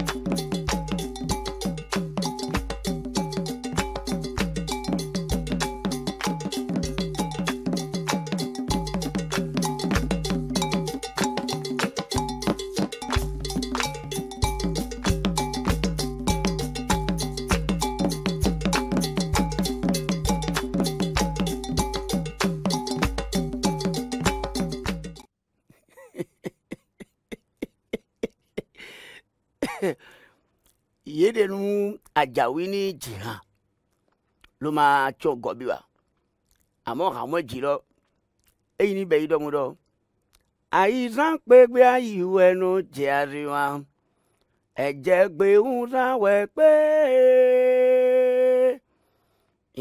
Thank you. ajawini jiran lo ma tsɔ gɔbiwa amewo hã me dzi lɔ eyi ni bɛ yi dɔmu dɔ ayizan kpekpe ayiwɛ no dziari wa ɛdzɛ gbewu zan wɛ kpee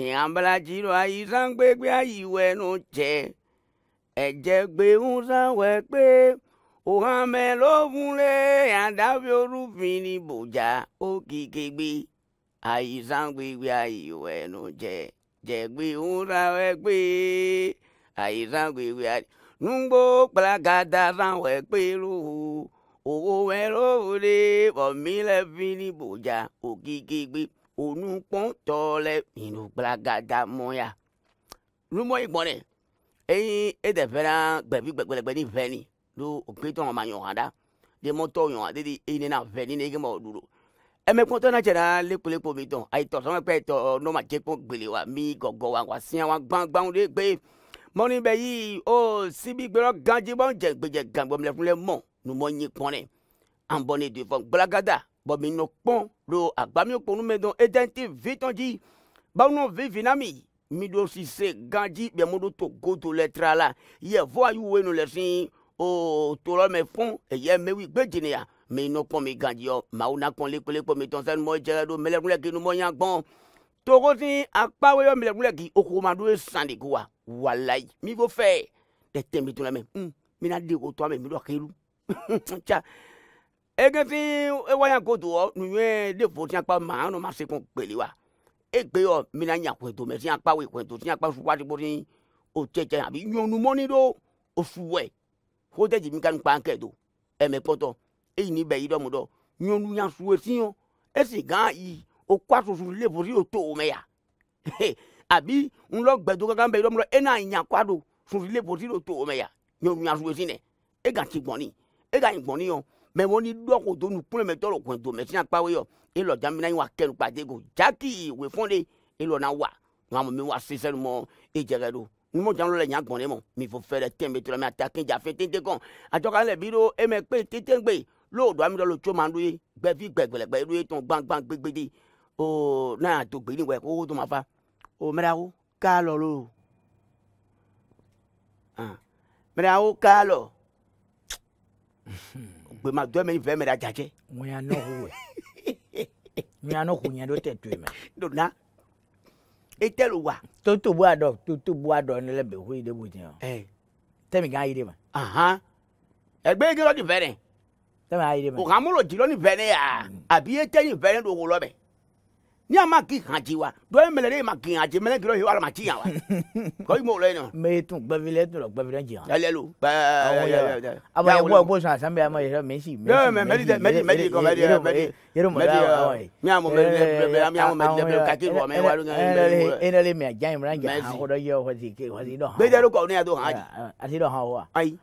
ìhàmbla dzi lɔ ayizan kpekpe ayiwɛ no dzɛ ɛdzɛ gbewu zan wɛ kpee. Ohame ló fún lé àdáfẹ́ olúfin ní bòjá ó kìkì gbé àìsàngbègbè àìwẹ̀ ẹnu jẹ jẹ̀gbé ńlá ẹgbẹ́ àìsàngbègbè àìnúgbò pàlàkàtà sáwọn ẹgbẹ́ lóhùn owó ẹ̀rọ òde ọ̀mílẹ̀ fi ní bòjá òkìkí gbé onúpọ̀n tọ́lẹ̀ ìlú pàlàkàtà mọ́yà. lúmọ́ ìgbọ́n rẹ̀ ẹ̀yin ẹ̀dẹ̀fẹ́ra gbẹ̀bí gbẹ̀gbẹ̀lẹ̀gbẹ̀ ní ìfẹ́ ni ló òkè tó wọn máa yàn án dá lè mọ́tò yàn án dédé ẹ̀yin náà fẹ́ ní ní ẹgbẹ́ mọ́ ọ̀dúró emekpɔtɔ na tsɛra lekpolekpo mi dɔn ayi tɔ sɔŋ ɛkpɛ tɔ nɔma dzekpɔ gbele wa mi gɔgɔ wa wa siã wa gbãgbãw de gbe mɔni bɛ yi o sibi gbɛrɛ ganji bɔn dze gbedze gangbɔ mi lɛ fún lɛ mɔ numɔ nyi kpɔn nɛ an bɔ ne dufɔ gbalagada bɔn mi nɔ kpɔn do agbami kpɔnu mi dɔn edenti vitɔn dzi bawonu vivi mi mi do sise ganji bɛmudu to godo lɛ tra la yɛ fɔ ayi wo nu lɛ si o torɔ mɛ fún ɛyɛ mɛwi gbɛ dzenia mi no pɔn mi gan diɔ maaw na kpɔn lekpolekpo mi tɔnsɛn mɔ jɛgɛ do mɛlɛkulɛ kinu mɔ yan gbɔn togo ti akpawo yɔ mɛlɛkulɛ ki okomado ye san de ko wa walayi mi ko fɛ tɛ tɛmɛ tun la mɛ un hmm. mi na de ko tɔ mɛ mi dɔ kelu ca ege ti ewaya ko do ɔ nuyɛ de fo ti akpa maa ɔnɔ ma se kun gbeli wa egbe yɔ mi na nya kwento mɛ ti akpawo kwento ti akpa suwa ti ko ti o cɛcɛ abi nyɔnumɔni do o suwɛ fo tɛ jimi ka nukpa kɛ do ɛmɛ e kpɔtɔ eyi ni bɛyi dɔ mu dɔ nyɔnu nyasuwe si yɔ esi gã yi o kó asusu lebo si o to o mɛ ya abi ŋlɔ gbɛdo kankan bɛyi dɔ mu dɔ ena nya kó ado susu lebo si o to o mɛ ya nyɔnu nyasuwe si nɛ ega ti gbɔni ega yi gbɔni yɔ mɛ wɔn ni dɔ ko do nukun mɛ tɔ lɔ kɔn do mɛ sinakpa wo yɔ elɔ jamina yi wa kɛnu kpate ko jaki we fɔn de elɔ na wa ŋamu mi wa sisɛ numɔ edzɛgɛ do numujanu le nya gbɔn ne mɔ mi fo fɛrɛ tɛn bɛ tora mi ata kinja fɛn tete kɔn atɔka le bi do eme kpe tete gbe lóòdù amidọ ló tso máa ń lóye gbẹfi gbẹgbẹlẹgbẹ lóye tó gbangban gbẹgbẹde o náà tó gbẹni wẹ kó tó máa fa o mẹrawo ká lọ ló mẹrawo ká lọ gbẹmà dọmẹ ní fẹmẹ la jàjẹ. wọn yà nọ wẹ wọn yà nọ kò yẹn ló tẹ tó yẹ mẹ. donna e tẹ lo wa. tó tó bó a dọ tó tó bó a dọ ne lẹ bẹ kó yi de bó tiɲɛ o. tẹmí k'a yi de ma. ẹgbẹ́ igi lọ́dún fẹ́ dẹ̀ o hamolo jilo ni vɛnɛ ya a b'i ye tɛ ni vɛnɛ do wolɔ bɛ ni a ma k'i kan ci wa dɔ ye mɛlɛ de ma k'i kan ci mɛlɛ kilo ye alama ci yan wa kɔmi m'o lɔ yen nɔ. mɛ tun gbɛbile tun lɔ gbɛbile jɛ yan. yalɛlu bɛɛ a b'a ye ko ko sɔn a san bɛ a ma yɛrɛ mɛ si. mɛ mɛ mɛdi dɛ mɛdi mɛdi kɔ mɛdi yɛrɛ mɛdi yɛrɛ mɔdi yɛrɛ mi y'a mɔ mɛdi dɛ mi y'a mɔ mɛdi dɛ ka k'i kɔ mɛ wali kɛ mɛdi. e yɛrɛ le mɛ a diya in mɛ a diya in kɔrɔ yɛ o ti kɛ o ti dɔn. bɛɛ yɛrɛ kɔ ne y'a dɔn han. a ti dɔn han wa. ayi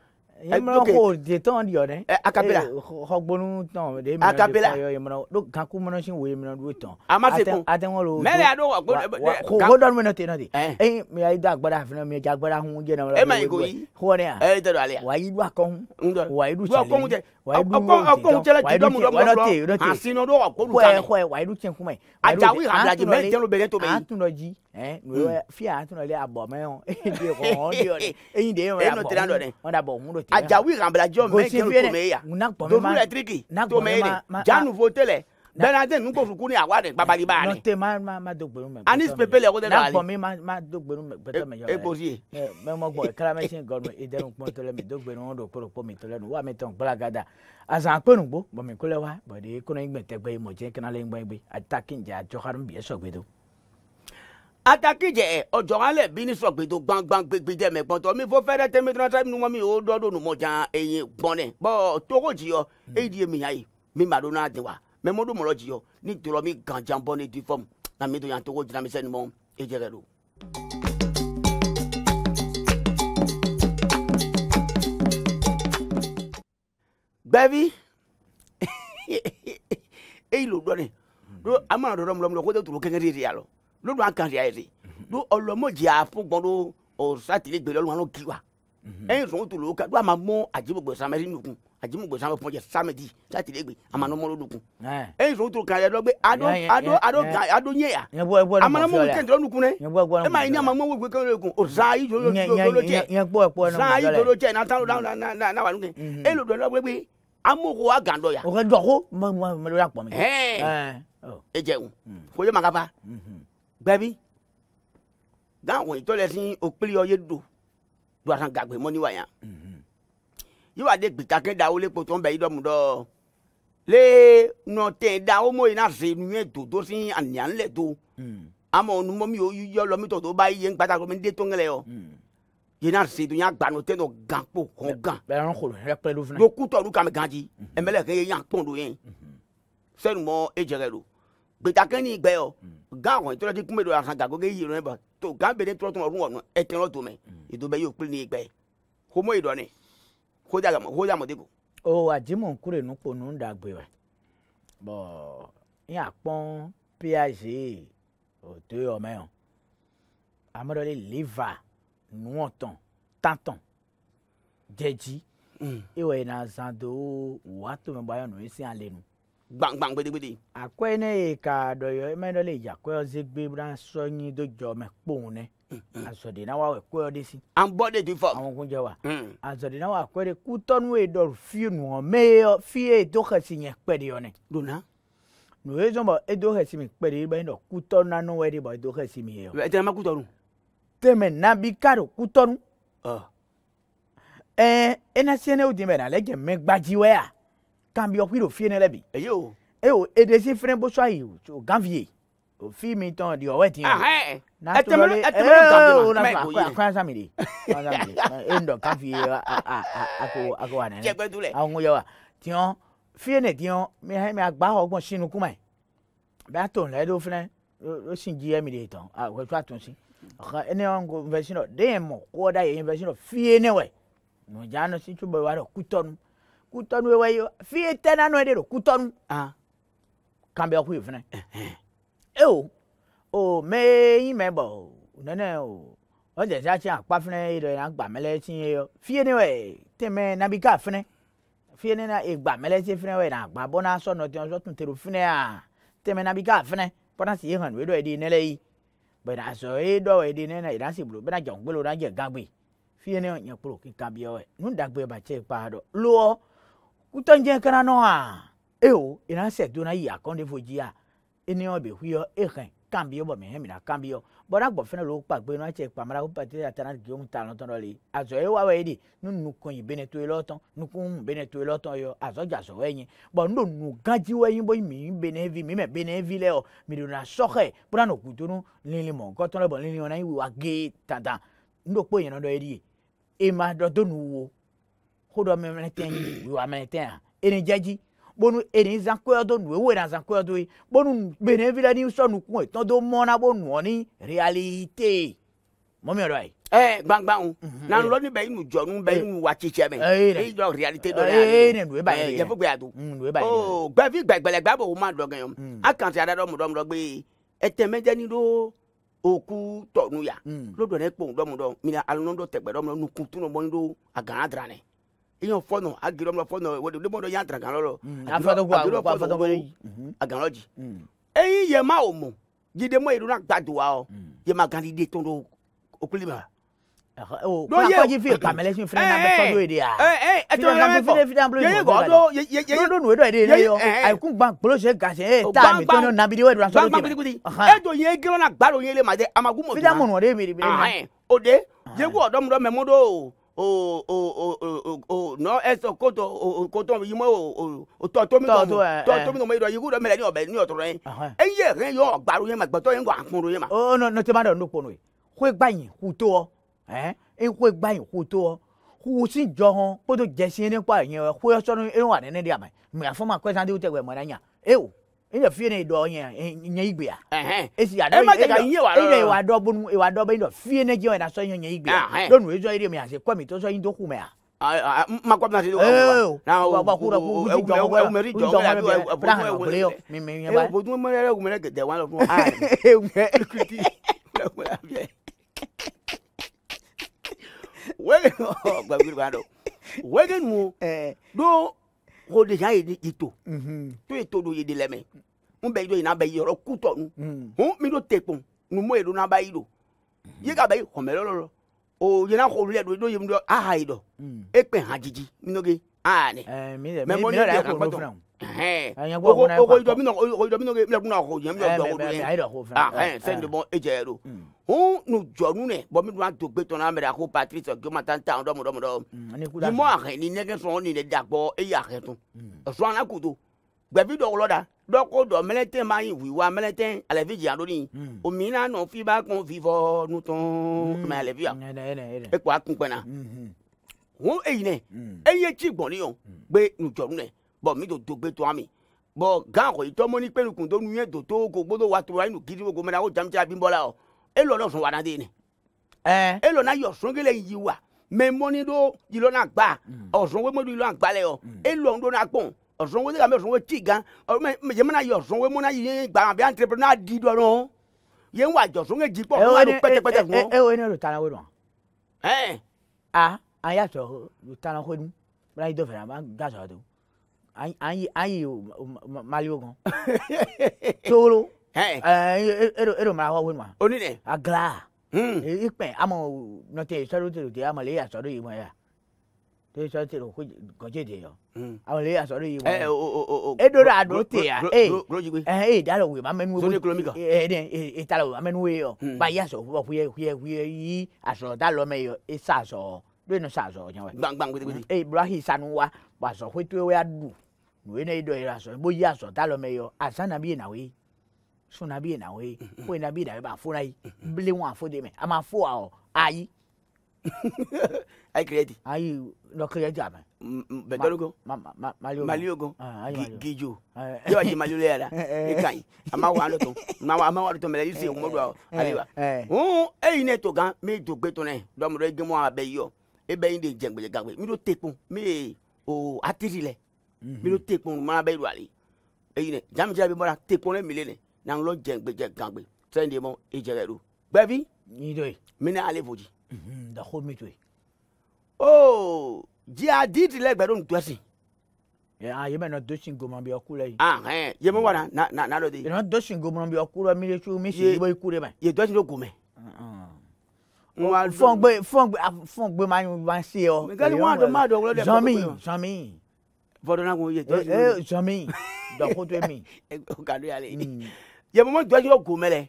yɛmmerɛ ho de tɔn deɛ ɔdɛ akapela hɔgbonu tɔn de mmerɛ akapela yɔ yɛmmerɛ do kanku mmerɛ sin wo yɛmmerɛ do tɔn amaseku atɛŋɔ lo mɛlɛ ado ko ko dɔn mɛnɛ tɛ nɔti ɛyin mi ayi do agbada fana mi ja agbada hun jɛnɛ wɛrɛ ɛma yi ko yi hɔn ne ya ɛɛ tɛ do ale ya wa yi do akɔhun wa yi do cɛlen wayidumɔgɔw ti dɔn wayidumɔgɔw ti dɔn asinɔ do wa k'olu ta mɛ kɔɛ wayidu tiɲɛ kuma ye ajawu alaji mɛ jɛnlo bɛ jɛnto bɛ yen an tun dɔ ji ɛɛ nuyo fiya an tun dɔ le abɔ mɛ yɔn eyin de yɔn ɔn de yɔn de eyin de yɔn abɔ mun do tɛ yan ajawu alaji mɛ jɛnlo to mɛ yan donu lɛtiriki to mɛ yan janufo tɛ lɛ bẹnadẹ nu ko suku ni awa de gbabali b'a ni. nọtẹ ma ma ma do gbẹrun mẹ. ani pepele o de b'a ni. n'a gbọ́ mi ma ma do gbẹrun mẹ pẹtẹ mẹ yọrọ yẹ. e ko si ye. mẹ mọ gbọ́ karamẹsi gọdun idẹrun kpọn tọlẹ mi do gbẹrun o do kpọrọ kpọ mi tọlẹ nu wa mi tọn gbalagada azan akpẹnu gbọ bọmi kulẹ wa bọde kọnọ yin gbẹtẹgbẹ yin yin gbẹgbẹ ataki njẹ ajọkarun bi ẹsọgbẹdo. atakijẹ ọjọkalẹ bi ni sọgbedo gbangban o dọdọ numọ jan eyin gbọnẹ bọ togo jiyọ eyi di ye mi ya ye mi ma hmm. do mɛ mɔdu mɔlɔ jiyɔ ni dɔlɔ mi ganjan bɔ ni difɔm na mi do yan togo jinamisɛn ni mɔ e jɛgɛ e do. gbɛbi eyi lo dɔɔni do a mana dɔdɔ mɔlɔmɔlɔ ko tɛ turu kɛngɛ de de yalɔ lo do an kan de yɛ de do ɔlɔmɔdzi a fún gbɔn do ɔsatile gbɛlɛ ɔlɔmɔ alo kiri wa ɛyin mhm. e sɔn o tulu o ka do a ma mɔ a jibo gbɛsɛmɛ ni nukun ajimugbe sanfɛ pɔnjɛ samedi satilegbe amanamolo dukun eyi sɔn to kan yɛ dɔgbe ado ado ado ado nye ya amanamolo kɛntɛrɛ nukun dɛ e ma ye ni amanamolo gbɛ kɛntɛrɛ nukun o zan ayi jolo jolo cɛ zan ayi jolo cɛ na tan na na na na wa nukun eyi lɔ dɔgbe gbe amoko wa gan dɔ ya. o ka dɔ ko malo ya kpɔmɛ. ɛɛ e jɛun ko ye ma ka fa gbɛbi gan wɔyitɔ lɛ sin o kpeli yɔ ye do do a san gagbe mɔni wa yan yiwa de gbita ke da wole kpotɔn bɛ yi dɔ mu dɔ le nɔtɛ da wo mo yina se nuyɛ dodo si aniyan lɛ to amɔ numɔ mi yɔ lɔ mi tɔ to ba yi yen gbata ko mi de to ŋlɛ yɔ yina se do yan gbanu tɛ nɔ gan kpo hɔn gan dokutɔlu kame gan di ɛmɛlɛ ke yan kpɔn do yen sɛnumɔ edzɛgɛ do gbeta ni gbɛ yɔ gan wɔn tɔlɔ ti kun bɛ do asan gago ke yi yɔrɔ yɛ ba gan bɛ ne tɔlɔ tɔmɔ ɔdun wɔn ɛtɛn lɔ to mɛ edo bɛ yi o kpli homo yi dɔɔni kójàmọ̀dégò. o àjímọ̀ ń kúrè nípò ní ń dàgbé rẹ̀ bọ̀ ní àpọ́n píàṣẹ òtó ọmọ ẹ̀hún amọ̀dọ́lẹ̀ lẹ́và nùọ̀tàn tàntàn jẹ́jí hmm. ìwọ̀ ìnà zando wàtòmí báyọ̀ nù sí alẹ́ nu. gbàngbàng gbedegbede. àkọ́ ẹ̀ náà kà dọ̀yọ̀ ẹ̀mẹ́dọ́lẹ̀ ìjà kọ́ ẹ̀ ọ́ sí gbé bá sọ́yìn dójọ́ mẹ́pọ̀ òun náà asɔdennawa kɔyɔ de si. an bɔ de ti fɔ. àwọn kun jɛ wa. asɔdennawa kɔyɔ de kutɔnu ye dɔri fiye nua meyɔ fiye dɔkɛsi ɲɛ kpɛ de yɔnɛ. donna. nu ye zɔn bɔ e dɔkɛsi mi kpɛ de ye bɛyɛ dɔ kutɔ nanu wɛrɛ de bɔ e dɔkɛsi mi ye yɔ. ɛ tɛnɛma kutɔnu. tɛmɛ nabi kari kutɔnu. ɛɛ enasiɛnɛw di mɛ n'ale jɛ mɛ gbajiwɛ yan kan bi yɔ k'i do fiye ne la bi. ɛyẹ o. e edesi fɛnɛ bɔsɔ fíìmù tán di ọwọ́ ẹ̀tì yẹn. ẹtẹmẹlú ẹtẹmẹlú kan bí ma mẹ akran samiri akran samiri e ndọ kan fi ako ako wa nani awo ŋun yẹ wa tiɲɔ fiye ne tiɲɔ mi hɛn mi agba ọgbọ̀n sinu kuma yi bẹ́ẹ̀ tó nlẹ́ ló fẹ́rẹ́ ló sì jí ẹ̀mí de tán àwọn ah, ètò àtúnṣe ọ̀ka ẹni wọn kò investment náà déyẹn mọ̀ kó ọ̀dà yẹn investment náà fiye ne wẹ̀ mọ̀jánu sí túbọ̀ wà fiye tẹ́ nánú ẹ̀ de lọ kútọ́nu eo o meyi mebo nene o ọjà tí a ti fúnẹ ìdọ̀ yẹn àgbà mẹlẹ tí yẹn yọ fíye ni wẹ̀ tẹ̀mẹ̀ nabika fúnẹ fíye ni ìgbà mẹlẹ tí fúnẹ wẹ̀ àgbà bọ́nà sọ̀nà tí wọn sọ tún tẹ̀rù fúnẹ à tẹ̀mẹ̀ nabika fúnẹ bọ́nà sì yẹ hàn wíwẹ̀ di nílẹ̀ yìí bẹ̀rẹ̀ àṣọ ìdọ̀ wẹ̀ di nílẹ̀ ìdá sì bùrọ̀ bẹ́ẹ̀ jọ̀ǹ gbẹ́lò rájẹ̀ gàgbé fíye ni yẹn kúrò kíkà bí ọwẹ́ nù bàtẹ́ eniyan be huyo exen kambio bo mehe mina kambio bona gbo fene lo pa gbe no che pa mara pa te atana ki un talon le azo e wa we di nu nu kon yin bene to lo ton nu kun bene to lo ton yo azo ja so we yin bo nu nu ganji we yin bo mi bene vi mi me bene vi le o mi do na soxe bona no kutunu lili mo ko ton le bo lili ona yi wa ge tata ndo po yin do eri e ma do do nu wo ko do me me wi wa me ene jaji bonu eni zankoya do nu ewe na zankoya do ye bonu bene vi la ni sɔ mhm. mm, mm. mm. nukun etɔn do mɔ na bo nuɔ ni realite mɔmi yɛrɛ ye. ɛɛ gbangbanw na lɔ ni bɛ inu jɔ nu bɛ inu wa titse mɛ eyi dɔ realite dɔ la ye ɛɛ nu eba ye yɛfɔ gbɛya do ooo gbɛvi gbɛgbɛlɛ gbɛabɔ o ma dɔ gɛn yɔ a kan ti a da dɔ mɔdɔmɔdɔ gbe ɛtɛmɛdɛni do oku tɔnu ya lɔdɔ ne kpɔn dɔmɔdɔ mina alonso tɛgbɛ dɔmɔdɔ nukutunu bɔ ni do a gan adra ne iyan fɔnɔ agirɔ mɔ fɔnɔ wɛrɛ de mɔdɔ yan tarakan lɔrɔ agirɔ fɔnɔ wɛrɛ agalɔ dzi eyi yɛ ma o mɔ jide mɔ yɛlɛ n'agba do wa yɛ ma gan dide tɔn do okuli ma. n'o ye akɔji fi pamɛlɛ si fina na bɛ tɔn do yi de ya eh, eh, fina na bɛ eh, fina fina bolo yi mɔ do yi de la n'o do nuwe dɔ yi de ye yɔ ayi kun gban gbolo se gase e ta oh, mi tɔn do nabidi o yɛrɛ sɔrɔ jɛma e do ye gɛrɛ na gba do yɛlɛ ma dɛ a ma gun mɔ do la fina mɔnɔ de mi de mi de mi. o de yegu ɔdɔmudɔ mɛ mɔdɔ o o o o o nɔ ɛsɛ kotɔ kotɔ yi ma o o tɔ tomi tɔ tɔ tomi tɔ ma yi dɔ yi dɔ mɛlɛ ni ɔbɛ ni ɔtɔrɔ ye e ye hɛn yɔ gbaro ye ma gbɛtɔ ye ko a kunro ma. o nɔ n'o tɛ ma dɔn n'o kɔnɔ ye ko e gba yin k'u to wɔ ɛn e ko gba yin k'u to wɔ k'u si jɔ hɔn k'o to ne kɔ a yin ko yɔ sɔnni e wa ne ne a ma mɛ a fɔ ma kɔsanti tɛ wɛ mɔna ɲa e o ina fie ne dɔ nyɛ nyɛ igbea esi adɔ yi ina ina iwa dɔ bonu iwa dɔ bɛ ina fie ne jɛ ina sɔ nyɛ nyɛ igbea lɔnu ezɔ yi de mi ase kɔmi tɔsɔ yi ŋdɔku mɛ a. ma kɔ bina se de wa na wa wa kura ko wuti jɔn ko wuti jɔn ko bɛ bɛ bila kana wele yɔ mi mi ɲɛ ba. o tuma mɛrɛ yɛrɛ wumɛrɛ gɛdɛ wa lɔ fún wa. wɛgɛ wɛgɛ nu do ko déjà ye ni ito to ye to do ye de lɛmɛ n bɛ yɔ yina bɛ yɔrɔ kutɔ nu hun mi do te kpɔn numu ye do na ba yi do ye ka bɛ yi xɔmɛ lɔlɔ lɔ o yina xɔ wuli do do ye mi do aha yi dɔ e kpɛ hã didi mi no ge aa ne mɛ mɔ ne yɛrɛ y'a kɔnɔ fana o ogo idɔ minɔ do yɛ ah ɛn do hun nu jɔnu nɛ bɔn minnu b'an to gbe tɔn na mɛra ko patrice goma tan tan dɔmu dɔmu dɔmu ni mɔ ahɛ ni nɛgɛ sɔn ni ne da gbɔ e y'a hɛ tun sɔn na kuto gbɛbi dɔ wolo da dɔ ko mɛlɛtɛ ma yi wi wa mɛlɛtɛ alɛfi jia do ni o nɔ fi ba mm. kun fi nutɔn mɛ alɛfi ya e ko a kun kpɛna hun mm. eyi nɛ e ye yɔ gbe nu nɛ bo mi do dogbe to ami bo gan ko ito mo ni pe nukun to nuye do to ko gbodo wa to wa inu gidi go mena o jam ti abi bola o e lo na sun wa na de ni eh e lo na yo sun gele yi wa me mo ni do yi lo na gba osun we mo do yi lo o e lo ndo na gbon osun we ga me osun we ti gan o me je mo na yo osun we mo na yi gba bi entrepreneur di do ron ye wa jo sun ge ji o ni lo an ye maliyɛn kan toro e don mara wa ma. o ni dɛ. a gila. i pɛn a ma n'o tɛ tɛ o tɛ a le y'a sɔrɔ yi ma ya tɛ sɔri tɛ o ko gɔnjɛ de yɔ hmm. a le y'a sɔrɔ yi ma ya e do la a do tɛ ya ee ee da la o ye ma mɛ n'o ye sɔni kulomi kan e ta la o ma mɛ n'o ye yɔ hmm. ba y'a sɔrɔ fɔ fuyɛ fuyɛ fuyɛ yi a sɔrɔ da lɔmɛ yɔ e s'a sɔrɔ do yen nɔ s'a sɔrɔ ɲɛwɛ. gbangban gbɛdɛgbɛdɛ. ee eh, burahi sanu wa wa sɔrɔ foyi t'o ya dun nuwe na idɔ yira sɔ bo yi asɔ ta lɔ mɛ yɔ asan na bi yina we sun na bi yina we foyi na bi yina we ba fo na yi bile ŋun afo de mɛ a ma fo awɔ ayi. ayi kireti. ayi lɔ kireti a mɛ. bɛtɔlugo maliogo gijo yɛ wa di malio la yɛrɛ ka ɲi a ma wa to a ma wa to mɛ i se eh. o mɔdu awɔ ale wa. hun eyi ne to gan mi to gbe to dɔmɔdɔ e gemo a bɛ yɔ e bɛ yi de jɛngbɛjɛ gagbe mi do te kun mi o atiri lɛ. Mm-hmm. mino tekpɔn mana bɛ lu ali eyi nɛ jamija bi bɔra tekpɔn lɛ mile nɛ n'an lɔ jɛngbe jɛ gangbe fɛn de ma e jɛgɛ do gbɛbi. n'i dɔ ye. mine ale fo di. dako mi to yen. ooo jia di ti lɛ gbɛdɔn dɔsi. aa yɛmɛ na dɔsi goma bi ɔku la yi. ahɛn eh, yɛmɛ wa na na na na dɔ de. yɛmɛ dɔsi goma bi ɔku la miiri su mi si bɔ iku de mm-hmm. ma. yɛ dɔsi do gomɛ fɔn gbé fɔn gbé fɔn gbé ma ma se ọ. mɛ kẹ́ni wọn àdó má dọ̀ wọlé dẹ̀. zɔnmi zɔnmi fọdọnna kun ye jọ ẹ sọmi dọnko tẹ mi. o ka do y'ale ye yamama jọ jọ gomẹlẹ.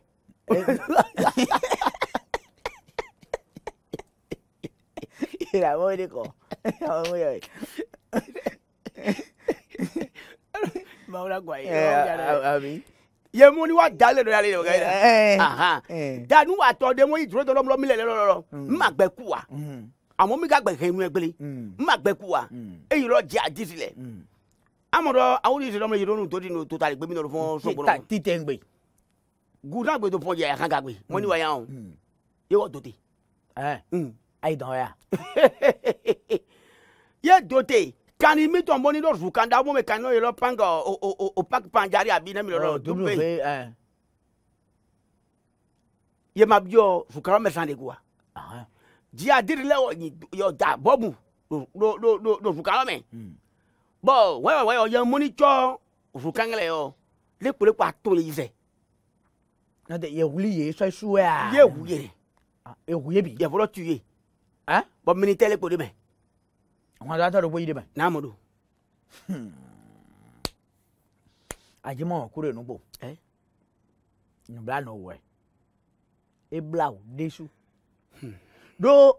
yira mo de kọ mo yọ ye. bawula gwa ye. ami. yẹmu ni wa dalẹ dọ y'ale de o danu wa tọ dẹ mo yi duro dọ lọmọlọmọ mi lẹ lọlọlọ n hmm. ma gbẹ ku wa àmọ́ mi ka gbẹ hẹnu ẹgbẹlẹ n hmm. ma gbẹ ku wa hmm. eyi lọ jẹ adi ti lẹ amọdọ àwọn yìí ti lọmọ yìí lọnu tó di nu tó ta lè gbé mi nọrọ fún sọgbọrọ. ti tẹ n gbé. gùdà gbé tó pọnjẹ yà kàn ká gbé mọ yà hàn yẹ wọ dote. ayi dàn ya. yẹ dote kani mi tọ mọ ní lọ sùn kanda mọ mi kani lọ yẹ lọ panga o o o paki panjari àbí nẹmi lọ dùn bẹ yẹ ma bí ọ sùkàrọ mẹsàn-án de ko wa jia dirile yo da bobu do do do do fukalo me bo we we yo ya moni cho fukangle yo le pole pa to le ife na de ye wuli ye so su ya ye wuye e wuye bi ye foro tuye eh bo mini tele pole me won da ta do boyi de me na mo do ajimo kure nugbo eh nubla no we e blau desu do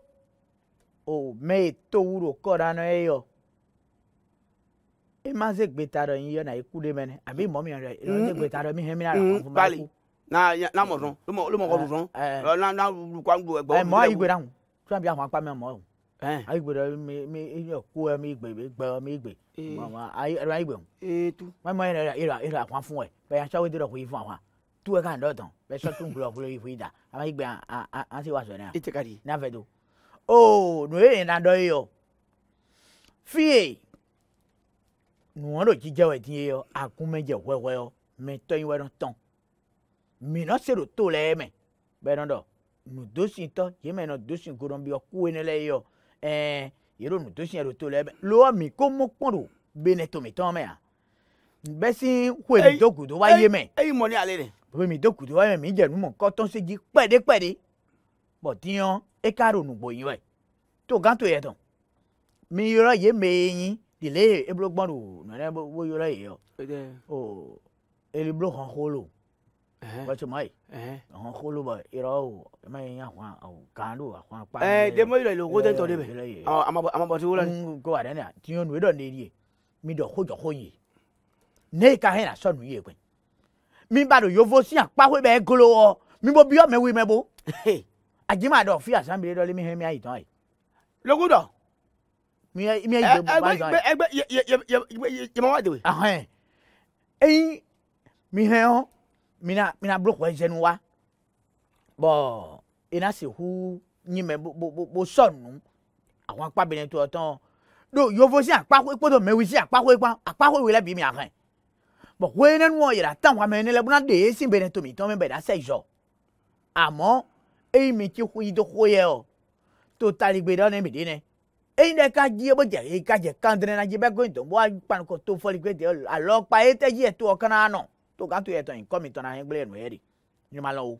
o mee to wu ɖo kɔ ɖa na ye yɔ ema ze gbeta ɖe yi yɔ na iku ɖe mɛ ne abe mɔ mi yɔ ɖe ze gbeta ɖe mi hɛ mi na yɔ fún ba ku. na na mɔ sɔn lomɔ lomɔ kɔ du sɔn na na lu kɔ alu ɛgbɛ. mɔ ayi gbe ɖa ŋu tí wọn bí ahọ́n apá mi mọ́ o ayi gbe ɖe mi mi ku ɛ mi gbe gbɛ mi gbe mɔ ayi ayi gbe o. etu. mɔ mi yɛrɛ yɛrɛ ahọ́n fún ɛ bɛyà sáwé de rɛ kò yi fún ahọ́n tu e kan dɔtɔn bɛ sɔ tun kulɔ kulo yi fo yi da a ma yi gbɛn a a an si wa sɔrɔ yan. i tɛ ka di. n'a fɛ to o nu ye yina dɔ ye yɔ fiye nuwɔn do jijɛ wɛ tiɲɛ yɔ a kun bɛ jɛ wɛwɛ yɔ mɛ tɔn yi wɛrɛ tɔn minɛn se do to lɛ mɛ bɛɛ dɔn dɔ nu dosi tɔ yi mɛ nɔ dosi kodɔn bi yɔ kuwe ne lɛ yɔ ɛɛ yɛrɛ nu dosi yɛ do to lɛ mɛ lɔɔ mi ko mo kpɔn do bene tomi tɔn mɛ yan bɛsi wɛrɛ do gudo wa ye mɛ. eyi mɔ ni ale de remi dokudu wayo mi jẹnu mọ kọ tán séji pẹ̀dẹ́pẹ̀dẹ́ bọ̀ tiyan e ka ronú gbòyin wẹ̀ tó gán tó yẹ tán mi yọrọ yé meyin dìlé ebúlógbọ́n rò nàlẹ́ bó yọrọ yìí yọ o elibúló kan kóló wọ́n ti mọ̀ yìí ọ̀hún kóló bọ̀ irọ́ o ẹ má yẹn àwọn kan ló àwọn apá. ẹ dẹ́mọ yìí lọ ìlú owó tẹ́ntọ́ débẹ̀ àmàbọ̀ tí wọ́n lọ ní. kó wà dẹ́nà tiyan nu edọ̀ mi bado yovo si akpawe be golo o mi bo biyo me wi me bo ajima do fi asan bi do le mi he mi ayi tan ayi e. logudo mi mi ayi eh, bo ba zan egbe ye ye ye ye ma wa de we ahan eyin mi he o mi na mi na block wa jenu wa bo ina e se hu nyi me bo bo bo sonu àwọn apá benin tó ọtán do yovo si akpawe kpọdọ mẹwi si akpawe pa akpawe wi lẹbi mi ahan bọ̀ wẹ́ẹ́nẹ́ nu ọ̀yẹ̀dà táwọn amẹ́ni lẹ́bùn náà dèé sí bẹ̀rẹ̀ tómi tán mi bẹ̀rẹ̀ mi ti hu yìí tó kó yẹ ọ tó tali gbé dán níbi dín ní. eyín dẹ́ ká jí ebó jẹ̀ èyí ká jẹ̀ kándínlẹ́ náà jí bẹ́ẹ̀ gbóyìn tó ń bọ́ apanukọ̀ tó fọ́lì gbé tẹ́ alọ́ pa eyín tẹ́jí ẹ̀ tó ọkàn náà nọ tó ká tó yẹ tán nǹkan mi tán náà gbélé nù yẹ rí ni ma lọ wo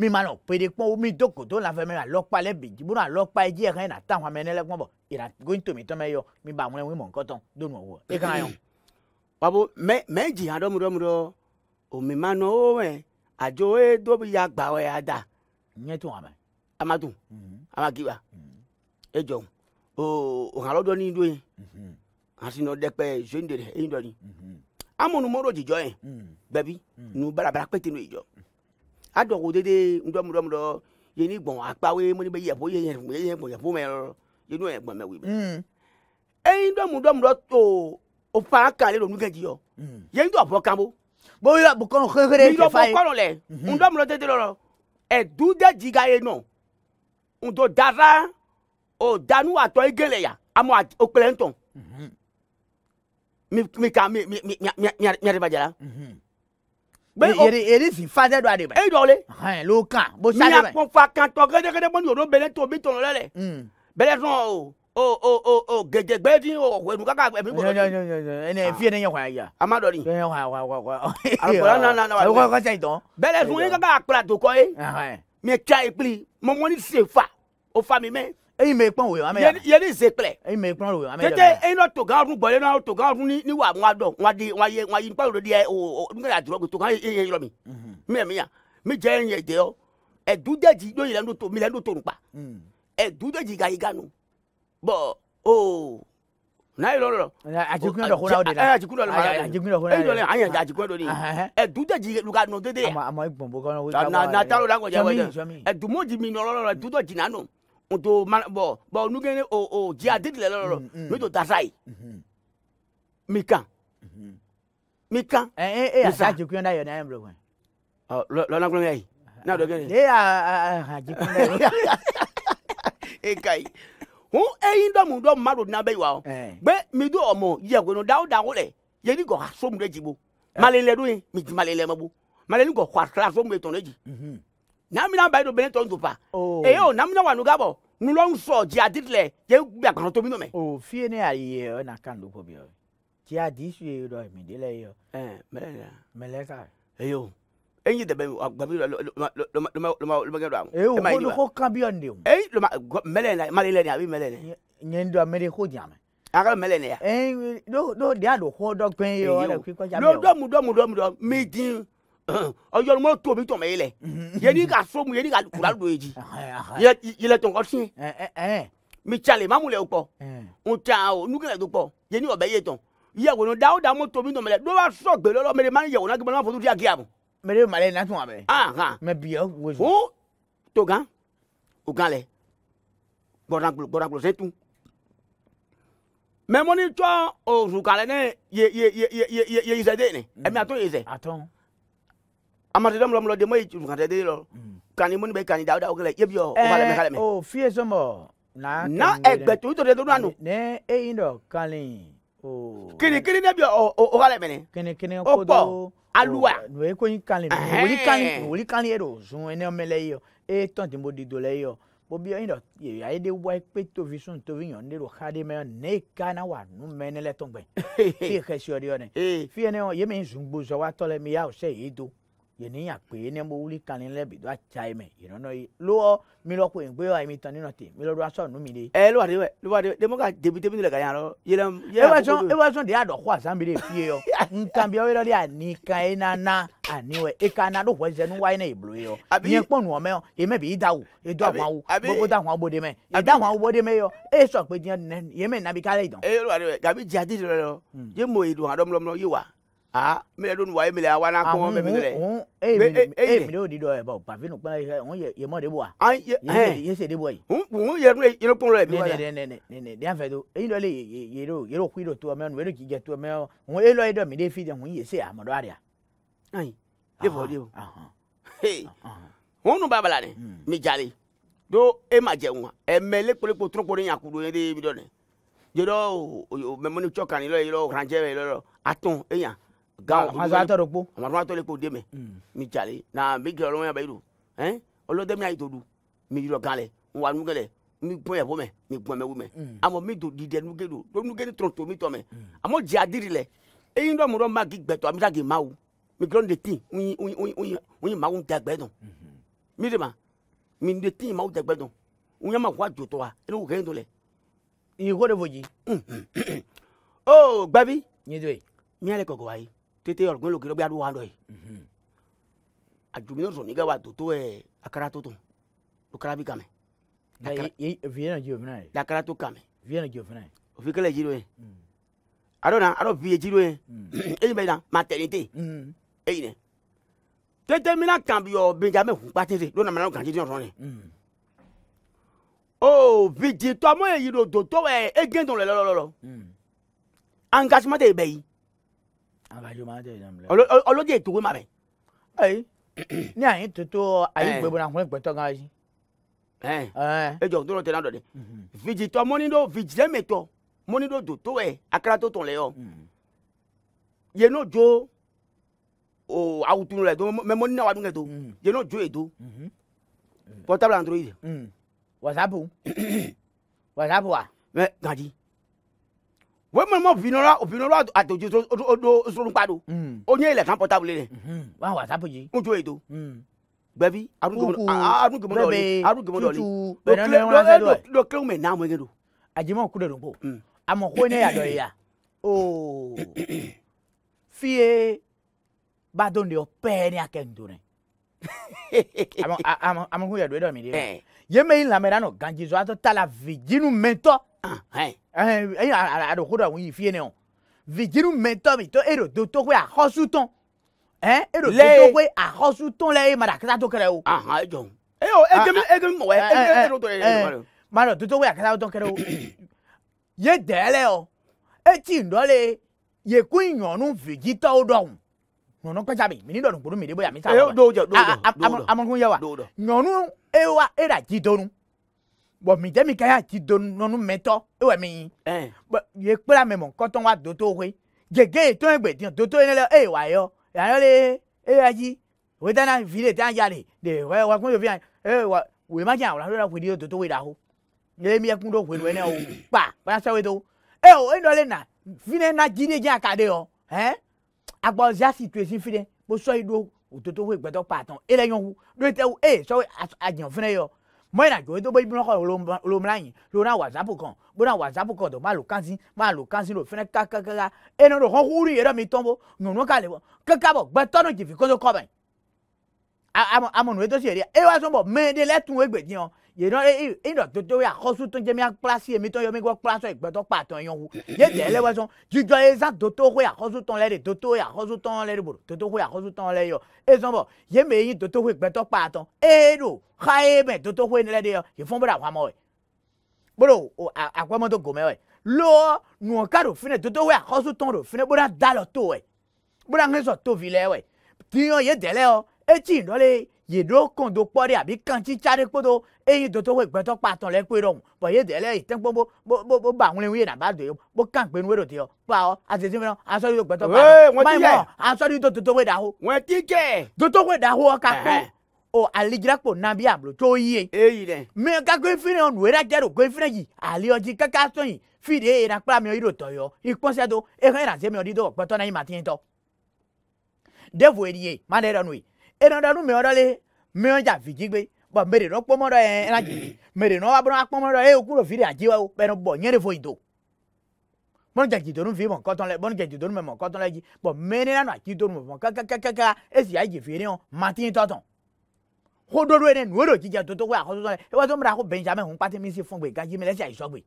mi ma lọ pé de kpọ́n omi dóko tó lafẹ́ mi alọ́ pa lẹ́bi jìbọn alọ́ pa eyín ẹ̀ kan yẹn nà táwọn amẹ́ni lẹ́gbọ́n bọ̀ ìrà gbóyìn tòmítọ́ mẹ́yọ mi bá àwọn ẹ̀wọ̀n mọ̀ nǹkan tán dónú ọ̀wọ́ ẹ̀ kan yẹn wabo mɛ mɛ dzi hã ɖɔmu ɖɔmu ɖɔ omi ma nɔ wo mɛ adzo ye do bi ya gba wɛ ada. nye tó amɛ. amadu amagiba edzɔ o hãlɔ dɔ ni do ye asinɔ dɛkpɛ zoni de eyin dɔ ni amɔnu mɔdɔ dzidzɔ ye bɛbi nu balabala kpɛtɛ nu yidzɔ adɔ ko dede ŋdɔmu ɖɔmu ɖɔ ye ni gbɔn akpawe mo ni bɛ yɛfo ye yɛfo ye yɛfo yɛfo mɛ yɔrɔ ye yɛ gbɔn mɛ wi mɛ mhm. eyin dɔmu dɔmu ɖɔ to opa kale lo nuke giyo ye ndo apo kambo bo yo bo kon khegere te fai ko lo le ndo mo tete lo e du de jiga ye no ndo dara o danu ato igele ya amo opele nton mi mi ka mi mi mi mi mi ba jara hmm. eri eri fi fadẹ do adi bẹ. e jọ le. ló kàn bó sáré bẹ. mi àpò fa kan tọ gẹdẹgẹdẹ bó ni o ló bẹlẹ tó mi tọ̀nà lẹ. Hmm. bẹlẹ tán o o o o o gẹgẹgbẹ ti o wẹnu kaka ẹmi gbọdọ ni. ẹnẹ fiye ne ye hwa ya. a ma dọ ni. fiye hwa hwa hwa hwa. alukora nana na wa. awo kọkọ sẹyi dọn. bẹlẹ sun e ka ka akpala to kọ ye. mɛ tia ekpili mɔmɔ ni se fa o fa mi mɛ. eyi mɛ ekpɔn woyo amɛ. yeli se kpɛlɛ. eyi mɛ ekpɔn woyo amɛ. tete eyi nɔ to gan dun gbɔlen nɔ to gan dun ni wa ŋa dɔn ŋa di ŋa ye ŋa yi nkpa yɔrɔ di yɛ o o n kɛra dɔrɔn to gan ye yɔrɔ mi. mɛ mi ya mi jɛ n yɛ jɛ yɔ ɛdudɛji yɔ yɛlɛ n do to mi lɛ n do to n pa ɛdudɛji ka yi gan nu bọ o n'a ye lọrọ lọ. ajikun dɔ kora o de la ajikun dɔ de la ajikun dɔ kora o de la an yɛrɛ ajikun dɔ de ye ɛ du tɛ jigin ka nɔ tete. a ma a ma gbɔn bɔ kɔnɔ o ta wa n'a taara o la kɔjɛ wa dɛ ɛ dumo ji mi nɔrɔ la du dɔ jina nɔ o to mana bɔ bɔn n'u kɛlen o o ji a tɛ tilɛ lɔrɔ n'o to tasa ye mi kan mi kan. ɛ e e y'a se ajikun da yɛrɛ n'a ye bulon kɔnɔ. ɔ lɔnna kulonkɛ ye n'a dɔ kɛ nin. e y'a ajikun da yɛrɛ. e ka ɲi hu eyin dɔ mu dɔ mmadụ na bɛ yi wa o gbe mi do ɔmɔ yɛgunu dawo dawo lɛ yeli gɔ ha som de dzibo malele do ye mi di malele ma bo malele gɔ xɔ asra som de tɔn de dzi namina bayi do bene tɔn to pa eye o namina wa nu ga bɔ nulɔnu sɔ dzi adi lɛ ye gbi agbanu tobi nɔmɛ. o fie ne ayi ye ɔna kan do ko bi o dzi adi su ye dɔ mi de la ye o. ɛɛ mɛlɛ ka. mɛlɛ ka. eye o enyi dɛbɛ gbami lɔmɔgɛdɔ amu. ee o ko ko kan biyɔn de o. ee lɔmɔ mɛlɛ na mali lɛ ni a bɛ mɛlɛ ni. nye n dɔn mɛlɛ ko jaamu. a ka mɛlɛ ni ya. ee do do de y'a don ko dɔ gbɛn ye o yɛrɛ k'i kɔjá mi o. dɔmu dɔmu dɔmu dɔmu mi di ọjọ́ mo tó mi tọ̀mọ̀ yìí lẹ̀ yẹn ní ka so mu yẹn ní ka kura do yìí ji yẹlẹ tó ń kọ́ sí mi tsalè mamu lẹ̀ kpọ̀ n ta o nukẹ́lẹ̀ tó kpọ̀ yẹn ní ọbẹ̀ yẹ tán yẹwò ní dáwọ́ dáwọ́ mo tó mi tọ̀mọ̀ lẹ̀ dọ́wọ́ sọ̀ gbẹlọ́lọ́ mi lè má yẹwò náà gbẹlọ́lọ́ fọ́tò tí a kí a mọ̀ mɛrɛ malɛ n'a tún wa bɛ. ahan mɛ bi aw wo. o to gan o gan lɛ gbɔdagolo gbɔdagolo se tun mɛ mɔni tɔ o zukalɛ ne ye ye ye ye ye ye ye yisɛ ne ɛmi mm. a to yisɛ. a tɔn. amadu dɔn mɔlɔmɔlɔ de mo ye zukatɛ den lɔ kani mɔni bɛ kani dawuda o kɛlɛ ye bi yɔ o ma lɛmɛ ka lɛmɛ. o fiye sɔnbɔ. na ɛgbɛtu to de to do anu. ne e yi dɔ kalen. kirikiri ne bi yɔ o ka ne. kɛnɛkɛnɛ kodo. o kpɔ alua wòye ko yin kan le wòye kan wòye kan le do zun ene ɔmɛ lɛ yɔ eye tɔn ti mo di do lɛ yɔ bo bi yin dɔ yeye ayi de wa e pe tovi sun tovi yɔn de do xa de mɛ ne e ka na wa nu mɛ ne lɛ tɔn gbɛ fi xɛsi e yɔ fi yɛ ne yɔ yɛ mi wa tɔ mi ya o sɛ yi do yeni akpe ne bo wuli kan le bi do a chai me you know lo mi lo ko en gbe wa mi tan nínú ti mi lo do aso nu mi de eh lo wa de we lo wa de de mo ka debi debi le ka yan lo ye lam ye wa son e wa son e de ado kwa san bi de fie yo nkan bi o lo de ani kan e na na ani we e ka na do ho je nu wa e na iblo e yo ni en ponu o me o e me bi da wo e do àwọn wo gbogbo da àwọn obode me e da àwọn obode me yo e so pe jin ye me na bi ka le idan eh lo wa de gabi jadi lo yo je mo idu adom lo lo hmm. yi wa ah mílíọ̀nù tó ń wáyé mílíọ̀nù àwọn anakọ wọn bẹ̀rẹ̀ mílíọ̀nù rẹ̀ ee mílíọ̀nù òdi dọ̀ ẹ̀ bọ̀ pàfin nù kpọ́n ẹ̀ ń yẹ mọ́ de bọ̀ ah. ah, eh. eh. eh, wa yẹ ṣe de bọ̀ yìí. n yẹ ne yẹrẹ kpọ́n rẹ̀ bí wọ́n yà. nẹnẹ nẹnẹ nẹnẹ díẹ̀ fẹ́ tó eyín dọ̀ lé yẹrẹ o yẹrẹ o kúi dọ̀ tó mẹ́rin yẹrẹ kìí jẹ tó mẹ́rin n yẹ lọ́ọ́ yẹ dọ̀ mí dé fi dẹ̀ n yẹ ṣe àmọ̀dọ́ àríyá. ayi e bọ̀ de o hun nu babala hmm. ni mi jali do e ma jẹ wọn ẹmẹ lé kpolekpo tọrọkpọ ni yakudo yẹ de bi dọ ni yọrọ o mẹmọ ni tsọkani lọ yọrọ o kranjẹ yọrọ atún eyan hazatɔrɔ kpo amadumatɔle kpo deme mi na mi gɛrɛ ɔlɔmɔ yabayiru ɛn ɔlɔdɛ mi ayi to du mi yɔrɔ gan lɛ n wa nu gɛlɛ mi do didɛ ni tɔntɔn mi tɔ mɛ amɔ dze adiri lɛ eyi dɔ mu dɔ ma gi gbɛtɔ mi ta gi ma wo mi gɛrɛ de ti unyi unyi unyi unyi ma wo da gbɛ dɔn mi de ma nyi do ye. miya kɔkɔ wa ye tete yɔrɔ gbɛlɛ kiri bɛ adu wa dɔ ye a jumɛn sɔrɔ n'i ka wa toto ɛ a kɛra to bi kamɛ. viyɛn na jiri o fana ye. a to kamɛ. viyɛn na jiri o fana ye. o fi kɛlɛ jiri ye a na a dɔ viyɛn jiri o ye eyi bɛ na ma tɛni te eyi dɛ tete mina kan bi yɔ benjamin hunpa tete don namana kan jiri sɔrɔ ne. o vijitɔ mo ye yiri o dotɔ ɛ e gɛn tɔn lɛ lɔlɔlɔ engagement de bɛ yen ọlọ́jẹ̀ ètò wẹ́ẹ́ máa bẹ̀. ní àyín tuntun àyín gbẹ̀bọ̀ náà fún ìpẹ́tọ́ gan yìí. ẹ jọ tó lọ tẹ̀lé àdọ̀dẹ fìjìtọ̀ mm-hmm. mọ́nìdó fìjìlẹ́mẹ̀tọ̀ mọ́nìdó dòtó ẹ̀ akara tó tàn lẹ́yọ̀ mm-hmm. yẹn náà jó awutunu la do mɛ mɔni na wa dun kɛ to yen n'o jo ye to portable android. whatsapp whatsapp wa. mɛ gaji wememɔ vinɔla vinɔla adojo odo sorokpado onye ilẹ kan pɔtabule dɛ. wa wa sapo je. ŋutsu yi do. gbɛbi arugemɔ dɔɔli arugemɔ dɔɔli dɔ kelen mɛ n'a mɔkɛ do. ajima ku de do ko amɔ ko ne y'a dɔ ye ya ooo fiye badon de yɔ pɛɛ ni a kɛ n doni amɔ kun yɛ do e dɔ mi de eh. yɛ mɛ i lamɛnna nɔ ganjizo a tɔ ta la vijinu mɛntɔ. Ah, ɛyɛ aɖoko do awon yi fie ne o vidzinu mɛtɔ mi tɔ ero do to koe axɔsu tɔn ɛn ero do to koe axɔsu tɔn lɛ ye mara akita to kɛrɛ o. ahan jɔn eyo egemi egemi mɔgɔ ye ero to ye yɛlɛma de. mara do to koe akita to kɛrɛ o ye dɛɛlɛ o etsi ŋdɔle yekun nyɔnu vidzitɔwo dɔn nyɔnu kpɛtsa mi mini dɔnu mi de bo ya mi sa. eyo do jɔ do jɔ do jɔ amɔnukun ye wa nyɔnu ewa era dzidɔnu bɔn mi jɛ mi ka ya ti do nɔnu mɛtɔ ewɔ mi yin eh. bɔn ye kpla mi mɔ kɔtɔn wa doto koe gege etɔn egbe tiɲɛ doto yi ne lɛ eye wa yɔ yàrá le eya dzi wo dana vi le dana ya le de wa wa kun yovi yan ee wa wo ma jɛ awura lora wuli yɔ doto yi la o ye mi e kun do wuli wɛnɛ o kpa bana sɛ wo do ee o enɔ le na vi ne na dzi ne dzi aka de yɔ hɛn agbɔ zia situation fi de mo sɔ yi do o doto yi gbɛdɔ pa atɔn ele yɔn wu do yi tɛ o ee sɔ ajɛn fɛnɛ yɔ mọ ìrìnàjò tó bóyá bímọ kọ olomirayin lóra wàzápù kan na wàzápù kan tó máa lò kánsí máa lò kánsí lò fẹnẹ kákákáká ẹnu rò hàn wúri yẹrẹ mi tán bó nùnú kàlẹ bọ kékàbọ gbẹtọnu jìfì kótó kọbẹ amọnùwé tó sì yẹ dẹ ẹ wá sọ bọ mẹẹdẹ lẹtùn ẹgbẹdìyàn yena e e nɔ toto ya xɔsu tó jẹ mi akplasi emi tó yɔ mi gbɔ kplasɔ ìgbɛtɔ kpatɔ yɔn wu ye tɛ lɛ wɛsɔn dzidzɔ ye zã toto ko ya xɔsu tɔn lɛ de toto ya xɔsu tɔn lɛ de bolo toto ko ya xɔsu tɔn lɛ yɔ ezɔn bɔ ye me yi toto ko ìgbɛtɔ kpatɔ ee do xa ye mɛ toto ko lɛ de yɔ yefɔn bɛ da xɔ amɔ wɛ bolo o akpɔmɔtɔ gome wɛ lɔ nuwɔka do fina toto ko ya xɔsu tɔn do fina bona da lɔ to wɛ bona ŋesɔ tovi lɛ wɛ tiɲɔ ye tɛ lɛ yɔ etsi nɔ yedo kondo kpɔɖe abi kaŋtsi tsa ɖe kpodo eyi doto wo gbɛtɔ kpa atɔ le ekpe ɖɔ ŋu bɔ ye de lɛ yi te kpɔ bo bo bo ba ŋlɛ ŋu ye naba do ye bo kaŋ gbenu wo do te yɔ kpa wɔ azeti mi na asɔri do gbɛtɔ kpa ma yi mɔ asɔri do doto wo da ho. wọ́n ti kẹ́. doto wo da ho ka kpɔ o alijirakpo nabi ablotso yie. eyi dɛ. mɛ kakɔ efi ne nu era jɛ do ko efi ne yi aliyɔji kaka sɔn yi fi de yena kpla mi yi do tɔyɔ ikpɔnsɛ do ehe na mi yɔ di do gbɛtɔ na ma ti tɔ. devo eri ye ma de yɛrɛ nu ye enɔɖɔnu miɔɖɔ le miɔdza vidzigbe bɔn mbe de nɔ kpɔmɔɖɔ yɛ e, ɛna dzi mbe de nɔ wa bɔnɔ akpɔmɔɖɔ eye woku ɖo vi de adiwa wo bɛnɛ bɔ nyɛ de fo yi do bɔnɔ dza dzidonu vi mɔ kɔtɔn lɛ bɔnɔ dza dzidonu mɛ mɔ kɔtɔn lɛ dzi bɔn mɛ ne nanɔ atsi donu mɔ kakakakaka esi ayi dzi fi ne yɔ mati tɔtɔn xoɖoɖo yi ne nu eɖo dzidzɛ toto ko akɔtɔtɔ lɛ ewa tó mi ra ko benjamin ho kpati mi si fún gbe gadzi mi lɛ si ayi sɔgbe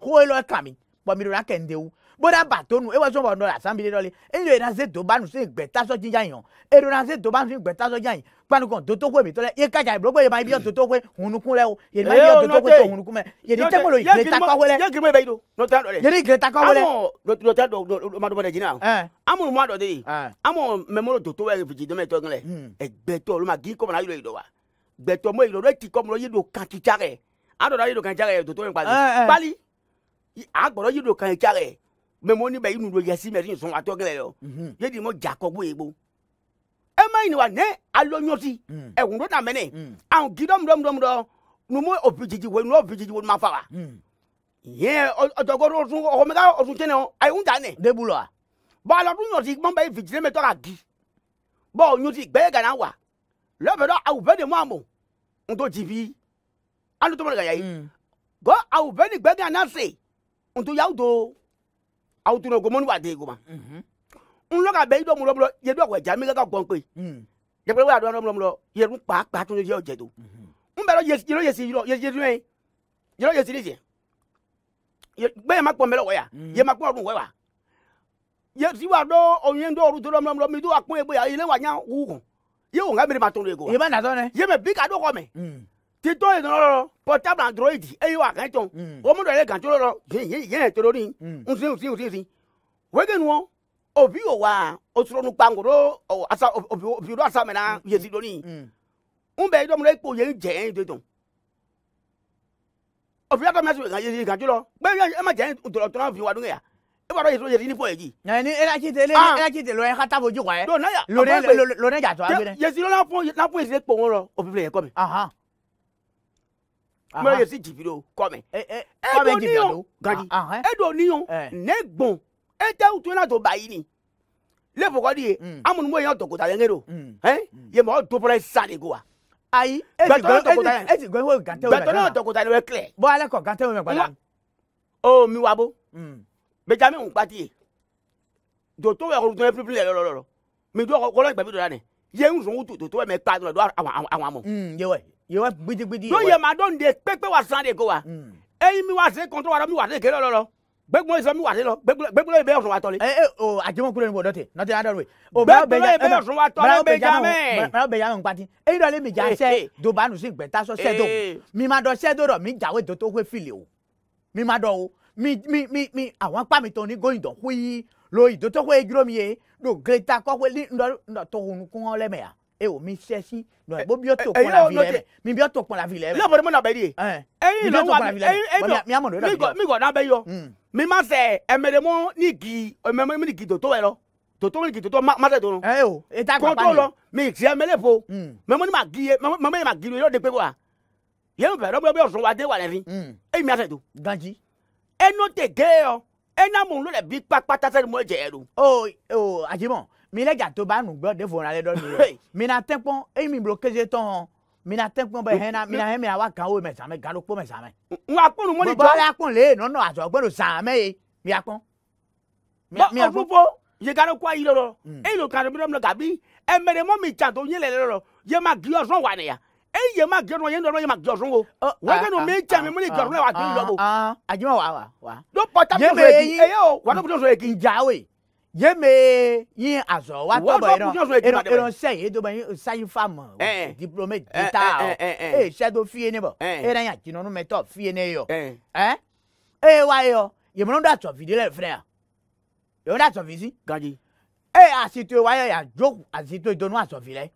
xoyi e lɔ ekami bɔn mi do la kɛnde boda batonu ewa so bono la sambile dole enyo na se do banu se gbeta so jinja yan ero na se do banu se gbeta so jan panu kon do to kwe mi tole ye kaja ibro kwe ma ibi do to kwe hunukun le o ye ma ibi do to kwe to hunukun me ye ni temolo igreta kwa wele ye kirimo ibeido no tan dole ye ni igreta kwa wele amo no tan do ma do bode jina eh amo mo do de amo memoro do to we fiji do me to ngle egbeto lo ma gi ko na yo ido wa gbẹtọ mọ ìlọrọ mɛ mo ni bɛ inu do yasi mɛ rin sɔn wa tɔ gɛlɛ yɔ mhm. yedi mo ja kɔ bo ye bo ɛ e ma ɲininka ne alo ɲɔti ɛwun mm. e do ta mɛ ne mm. ahun gidɔ mi dɔ mi dɔ mi dɔ numu opijiji wo numu opijiji wo ma fa wa yɛ ɔtɔgɔdɔ ɔtun ɔkɔ mi ka ɔtun tiɲɛ o ayi n ta ne. debu la. bɔn alɔ dun ɲɔti mɔ bɛ vigile mɛ tɔ ka di bɔn ɲɔti gbɛɛ gana wa lɔbɛ dɔ awu bɛɛ de mɔ a mɔ n t'o ti fi tɔmɔ de ka ya gɔ awu bɛɛ ni gbɛɛ gana se n t'o yawu do awutuna gomoni wa dee goma mm-hmm. nlɔ ka bɛ idɔ mulɔmulɔ yedu awɔ ja mi ka ka gɔn koyi jɛkulu wa dɔn mulɔmulɔ yedu kpa kpa tun yɛ jɛ mm-hmm. e. mm-hmm. to n bɛ dɔn yesi yɛlɛ yesi yɛlɛ yesi yɛlɛ yɛlɛ yesi yɛlɛ gbɛɛ ma kpɔn bɛ lɛ wɔya yɛ ma kpɔn ɔdun wɔya yesi wa dɔ ɔnyɛ dɔ ɔdun to dɔ mulɔmulɔ mi do akpɔn ye boya yɛlɛ wa nya wu kɔn yɛ wo ŋa mi de ma tɔn do ye ko wa yɛ bɛ na dɔn dɛ yɛ mɛ bi ka do kɔ mɛ ti to yen lɔrɔ portable android eye wa kan tɔn o mu dɔ yɛ gan tolo lɔ yen yen yen tolo ni nsin nsin nsin nsin wege nu obi o wa o surɔnu kpankoro ɔ asa obi obi do asa mɛna yesi doni n bɛ dɔmu la ekpo yen jɛ yen de tɔn obi ata mɛsi gan yesi gan tolo gbɛɛ ɛ ma jɛ ntɔlɔtɔlɔ fi wa dun kɛ ya e b'a dɔn yɛrɛ yɛrɛ ni fɔ yɛji. ɲani elaki tɛ elaki tɛ lɔrɛ ka taa fɔ jikɔ yɛ. lɔrɛ lɔrɛ jatɔ a bɛ dɛ. yɛsi lɔrɛ n'a fɔ n'a fɔ yɛsi kpɔnkɔ lɔ o bi filɛ yɛ kɔmi mɛ yɛ si jibiri o kɔmɛ ɛdɔ niyɔn gadi ɛdɔ niyɔn ne gbɔn e tɛ u tun na to bayi ni le fɔkɔ di ye an minnu b'o yan dɔgɔta yɛn kero ɛn ye mɔgɔ dobɔra sa de ko wa. ayi e ti gbɛn e ti gbɛn ko gantɛ o la gantɛ o dɔgɔta yɛn kilɛ. bɔn ale kɔ gantɛ o mɛ gbala. o mi wa bo bɛjami ŋun pati ye dɔtɔ yɛ kɔrɔ tɔn ye pilipili yɛrɛ lɔlɔlɔ mɛ dɔw kɔrɔ gbɛbi dɔ la dɛ yɛn sɔn k'u to dɔtɔ yɛ mɛ kpa dɔrɔn dɔw awon ye hmm. wa gbidigbidi ye wa. lóye ma dɔn de kpekpe wa san de ko wa. eyi mi wa se kɔntɔn wa dɔn mi wa se kele lɔlɔ gbẹgbọn ìsọ mi wà sí lọ gbẹgbọn ìbẹ ọsùn wa tọ le. Eh, ẹ eh, ẹ o oh, àjẹmọ kúrò níbo dọtẹ n'o tẹ yà dọrọ wẹ. gbẹgbọn ìbẹ ọsùn wa tọ lọ bẹ jà mẹ. bẹrẹ bẹ jà mẹ nkpati eyi dọ le mi jà sẹ eh, dobanu si gbẹta sọ sẹ do mi ma dọ sẹ do dọ mi jàwé doto wé fili o mi ma dọ o mi mi mi mi àwọn apá mi tó ní góyìn dọ hui lo ìdoto wé dúró mi yé do gẹta kọ wé ní ndọ tó hun kún ọ lẹ́mẹ̀ẹ́ e eh, o oh, mi sẹsi nọ eh, bo bi o to kpọla eh, fi lẹ mi bi o to kpọla fi lẹ. lọ́pọ̀ ni mo nà bẹ́ẹ̀ di ye. ẹyin lọ wa ẹyin ẹyin lọ mi gọ̀ n'abẹ́ yọ mi ma sẹ ẹmẹdẹmọ ni gi ẹmẹdẹmọ ni gi tòótọ́ yẹrọ tòótọ́ ni gi tòótọ́ ma tẹ̀ tó lọ. ẹ o e ta gbapa ni kótó lọ mi ti ẹmẹlẹ fo mẹmọ ni ma gi ye mẹmọ ni ma gi ye yọrọ de pe wa yẹn bẹ̀rẹ̀ bẹ́ẹ̀ bẹ́ẹ̀ sọ̀rọ̀ wa dé wa lẹ́ni e mi asẹ̀ tó. ganji. ẹnu tẹ gẹ́ yọ ẹnu amúlò rẹ̀ bí pápá tásẹ̀ ni mo jẹ̀ ẹ̀rù. o o àjẹmọ́ mile gato ba nu gbɔ de fona le dɔ nu ye mina tɛ kpɔn eyi mi bolo keze tɔn hɔn mina tɛ kpɔn bɛ hɛn na mina hɛn mina wa gan o mɛ zamɛ galo kpɔn mɛ zamɛ. n ka kpɔn nu mɔni jɔ bɔn ala kpɔn le nɔnɔ azɔ gbɛdo zamɛ ye mi a kpɔn. bɔn o pupo ye galo kɔ ayi lɔrɔ eyi lo kan mi gabi ɛmɛrɛmɔ mi jan to n ye lɛ lɔrɔ ye ma gilɔ sɔn wa ne ya eyi ye ma gilɔ sɔn ye nɔrɔ ye ma gilɔ sɔn o wɔkɛ nu mi jan mi mi ni gilɔ sɔn wa gilɔ bɔ. a wa wa wa. don pɔtɔ yéme yin azɔ wa tɔbɔ yen nɔ eronsɛn ye dɔbɔ yin sayin famu eh, diplome dita eh, eh, o ee sɛdo fiye ne bɔ ee yan jinɔnu mɛ tɔ fiye ne yɔ ɛn wa yɔ yemunu da tɔfidi lɛ fɛnɛ yan yemunu da tɔfisi gaji ee asito wa yɔ yan asito donu asɔfi lɛ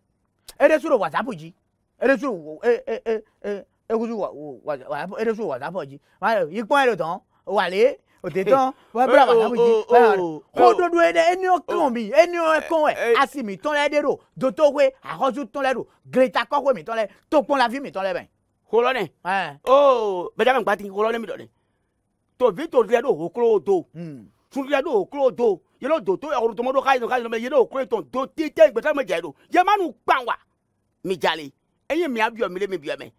eresu do wasapu ji eresu ee ee ee ekutu wa wa wasapu eresu wasapu ji wa yɔ ikpɔn yɛrɛ tɔn wale otetɔn wabra wanamuji wɛrɛ ko dodo ye dɛ eni ɔkɔn mi eni ɔkɔn ɛ asi mi tɔn lɛ de do dotowe ahɔsu tɔn lɛ do greta kɔkɔ mi tɔn lɛ tokpɔnlafi mi tɔn lɛ bɛn. kolɔnɛ ooo bɛjɛ bɛ n gbati kolɔnɛ mi dɔ dɛ tovi toviɛ do okoro do sunjata do okoro do yɛlɛ do to ɔrɔ tɔmɔ do k'ayi k'ayi yɛlɛ okoro tɔn do tete gbɛtɛ mi jɛ do yɛmanu kpan wa mi jali eyi mi abiyɔ mi le mi biyɔ mɛ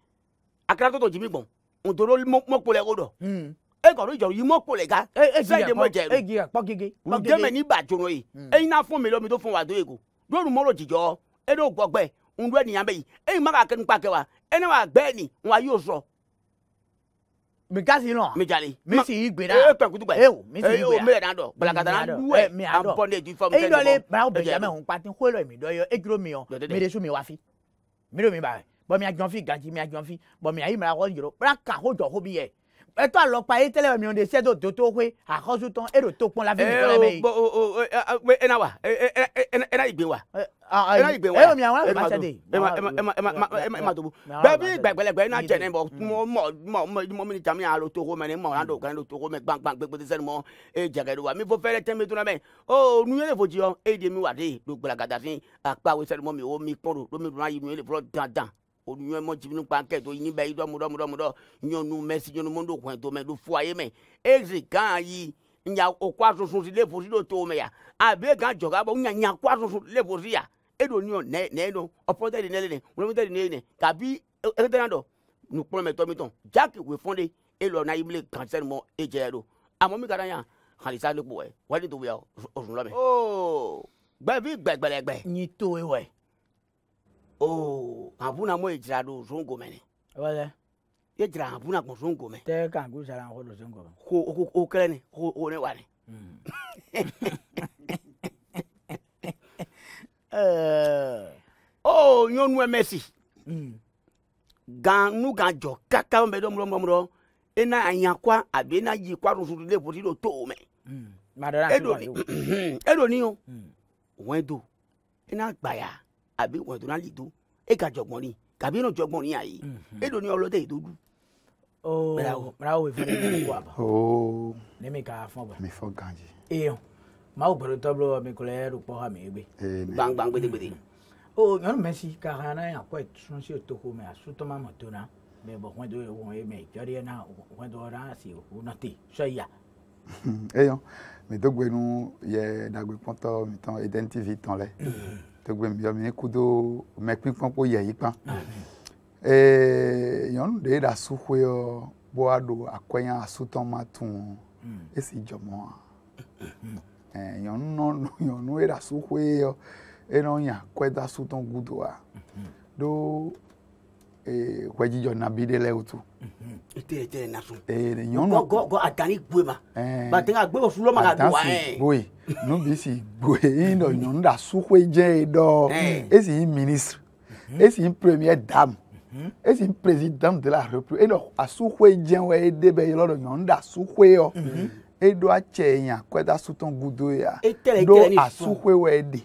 akara tɔtɔ jimi gbɔn ntoro mɔkpolɛ ko dɔ e kɔrɔ jɔrɔ yi mɔ kpɔlɛ ka e e fɛn de mɔ jɛ e giya kpɔkege u dɛmɛ ni ba jɔnɔ ye hmm. e yina fún mi lɔ mi tó fún wa tó ye ko dɔw nu mɔrɔ jijɔ e n'o gbɔgbɛ n dɔ niyan bɛ yen e yina ma ka kɛ n kpa kɛ wa e ne wa gbɛɛ ni wa y'o sɔ. mi ka si nɔ. mi jali. E, e e mi si i gbera. e pɛ kutu gbɛ. ewu mi si i gbera. ewu mi yɛrɛ n'a dɔn. balakata n'a duwɛ. ɛ mi y'a dɔn. an bɔnnen ju fɔ mi tɛ dɔn. e dɔlen bawo bɛnjamɛ o. pati n ko lɔ mi dɔ ye e ɛtɔ alɔkpa yi tɛlɛ mi de sɛdo toto koe akɔsu tɔn e do to kpɔn la fi mi kɔlɛ bɛ yen. o o o ɛna wa ɛna igbe wa. wa ɛna mi awon agba sɛ de. ɛma tobo bɛɛbi gbɛgbɛlɛgbɛ ɛna jɛ mi ni jamu y'a lo togo mɛ ne mɔ n'a do kan do togo mɛ gbangban gbɛgbɛ sɛni mɔ e jɛgɛ do wa mi fɔ fɛrɛ tɛ mi to de mi wa de do gbala gada fi akpa wo sɛni mɔ mi o mi kpɔn do do mi do n'a yi onyɔɛ mɔ jibinu kpankɛ to yin bɛ yi dɔ mu dɔ mu dɔ mu dɔ nyɔnu mɛsi nyɔnu mɔndo kɔn to mɛ do fua ye mɛ ezi gan yi nya okɔ asusun si lefosi do to mɛ ya abe gan jɔ bɔ nya nya kɔ asusun lefosi ya edo ni nɛ nɛ do ɔpɔtɛ di nɛlɛ nɛ wulomɛtɛ di nɛlɛ nɛ kabi ɛkɛtɛ dɔ nukplɔ mɛ tɔmi tɔn we fɔn de elɔ na yibile kansɛri mɔ ejɛ do amɔ mi ka da yan halisa lepo wɛ wali to wuya osunlɔ oh abuna mo ejira do zongo mene wala ye jira abuna ko zongo me te kan ku sara ko do zongo ko ko o kele ni ko o ne wani hmm. eh oh nyonu e messi mm gan nu gan jɔ kaka mɛ dɔn mɔrɔ mɔrɔ e na anya kwa a bɛ na yi kwa rusu le boti do to o mɛ. e do ni e do ni o hmm. wɛn do e na gbaya abe wadona li do e ka jɔgbɔn ni kabi n'o jɔgbɔn ni a ye e do ni ɔlɔdɛ yi do du. ooo marawo bɛ fɛn min wa ba. ooo ne mi ka fɔ ba. mi fɔ ganji. eyo maaw gbɛdɔ tɔbulɔ mi kɔlɛ ɛrù kpɔ hami egbe. gbangban gbedegbede. o oh, nyɔnu mɛ si ka hàn n'a yàn kɔ sunsi toko mɛ a sutɔma ma to na mɛ bɔn kɔn do ye wɔn ye mɛ jɔri na kɔn do na si o na te sɔ ya. eyo mi dogbe nu yɛ dagbe kpɔtɔ mi tɔn identifi tɔn lɛ tó gbé kudo mẹkpínkpọ́n kó yẹ yí kpọ́n nyɔnu ɖe ɖe asu xoyɔ bo aɖo akɔnya asutɔ ma tu esi dzɔmɔa nyɔnu nɔ nyɔnu ɖe asu xoyɔ enɔ nya kɔe da asutɔ gudoa ɖo ee eh, kwejijɔ nabi de lɛ o tu. i tɛ tɛ na sun. ee de nyɔnu. gɔ gɔ a gboe ma. ɛɛ ba tɛ ka gboe ma ka do wa yɛ. a dan si gboe n'u bi si gboe i dɔ nyɔnu da sukoe jɛ ye dɔ esi eh. yi ministre esi yi premier dame esi mm-hmm. yi président de la république e dɔ a sukoe jɛ wɛ e de bɛ yɔrɔ dɔ nyɔnu da sukoe yɔ eɖo atse nya kɔda sutɔn gudo ya ɖo asukue wɔ ɛde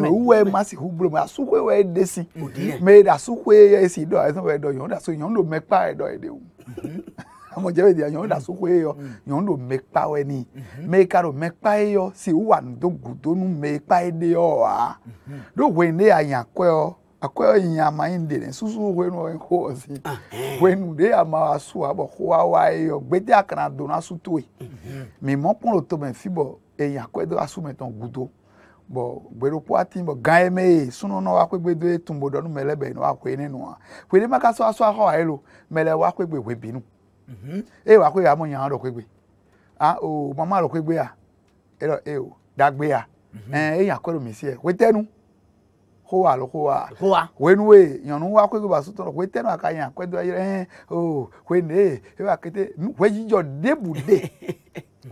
nuwue ma si hublo ma asukue wɔ ɛde si mɛ ɛde asukue yɛ si dɔ ɛsɛ wɔ ɛdɔ yɔn da so yɔn do mɛkpa ɛdɔ ɛde o amɔdze bɛ diya yɔn da sukue yɔ yɔn do mɛkpa wɛ ni mɛka do mɛkpa yɔ si wa do gudo nu mɛkpa ɛde yɔ wa ɖo mm-hmm. wɛ ne ya nya kɔɛ yɔ akwa nyama indere susu wenu wenkozi ah, eh. wenu de ama asu abo kwa wa yo gbede akana do na su to e mi mo pon lo to ben fibo eyan akwa do asu meton gudo bo gbero kwa tin bo gan eme sunu no wa pegbe do etumbo do nu melebe no akwa ninu a pele maka so asu aho aelo mele wa pegbe we binu mhm. e wa pegbe amo yan do pegbe ah o mama lo pegbe a e lo e o dagbe a mhm. eh eyan akwa lo mi si e we tenu howa lo howa howa wenwe yanu wa kwe ba sutoro kwe tenu akanya kwe do ayire eh oh kwe ne e wa kete kwe jijo debude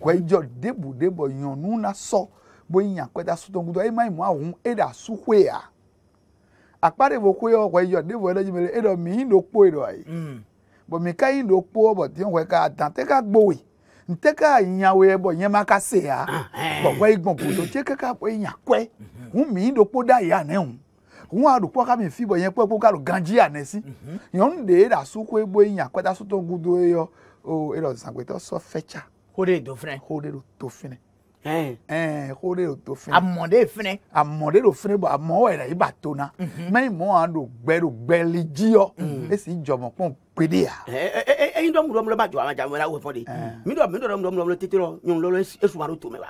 kwe jijo debude bo yanu na so bo yan kwe da suton gudo e mai mu ahun e da suwe a apare bo kwe o kwe jijo debu edo jimele edo mi hin do po edo ai mm bo mi ka hin do po bo ti on kwe ka dan te ka gbowe nte ka yanwe ebo yen ma ka se a bo kwe igbon ko to che ka ka kwe yan kwe un mi hin do po da ya ne nwa aru kwa kami fibo yen kwa kwa ganji ya nesi mhm. yon de da su kwe bo yin akweta su to gudu yo o ero sankweta so fecha kore do fine kore do fine kóre ò tó fún. àmọ̀dé fún. àmọ̀dé ló fún bọ̀ àmọ̀ ẹ̀rẹ̀ ibà tó na mhm. mẹ́yìn mọ́ àwọn àdògbẹ́rò gbẹ́lí jíọ́ èsì mhm. ìjọ̀mọ̀ pọ̀ pédé yà. ẹyin dọ́mu dọ́mu lọ́ba jọ àwọn jàmbá wẹ̀ fọ́n de mi dọ̀ mi dọ̀ dọ́mu dọ́mu lọ́ba tètè lọ yọ̀n lọ́lọ́ èsù wa ló tó mẹ́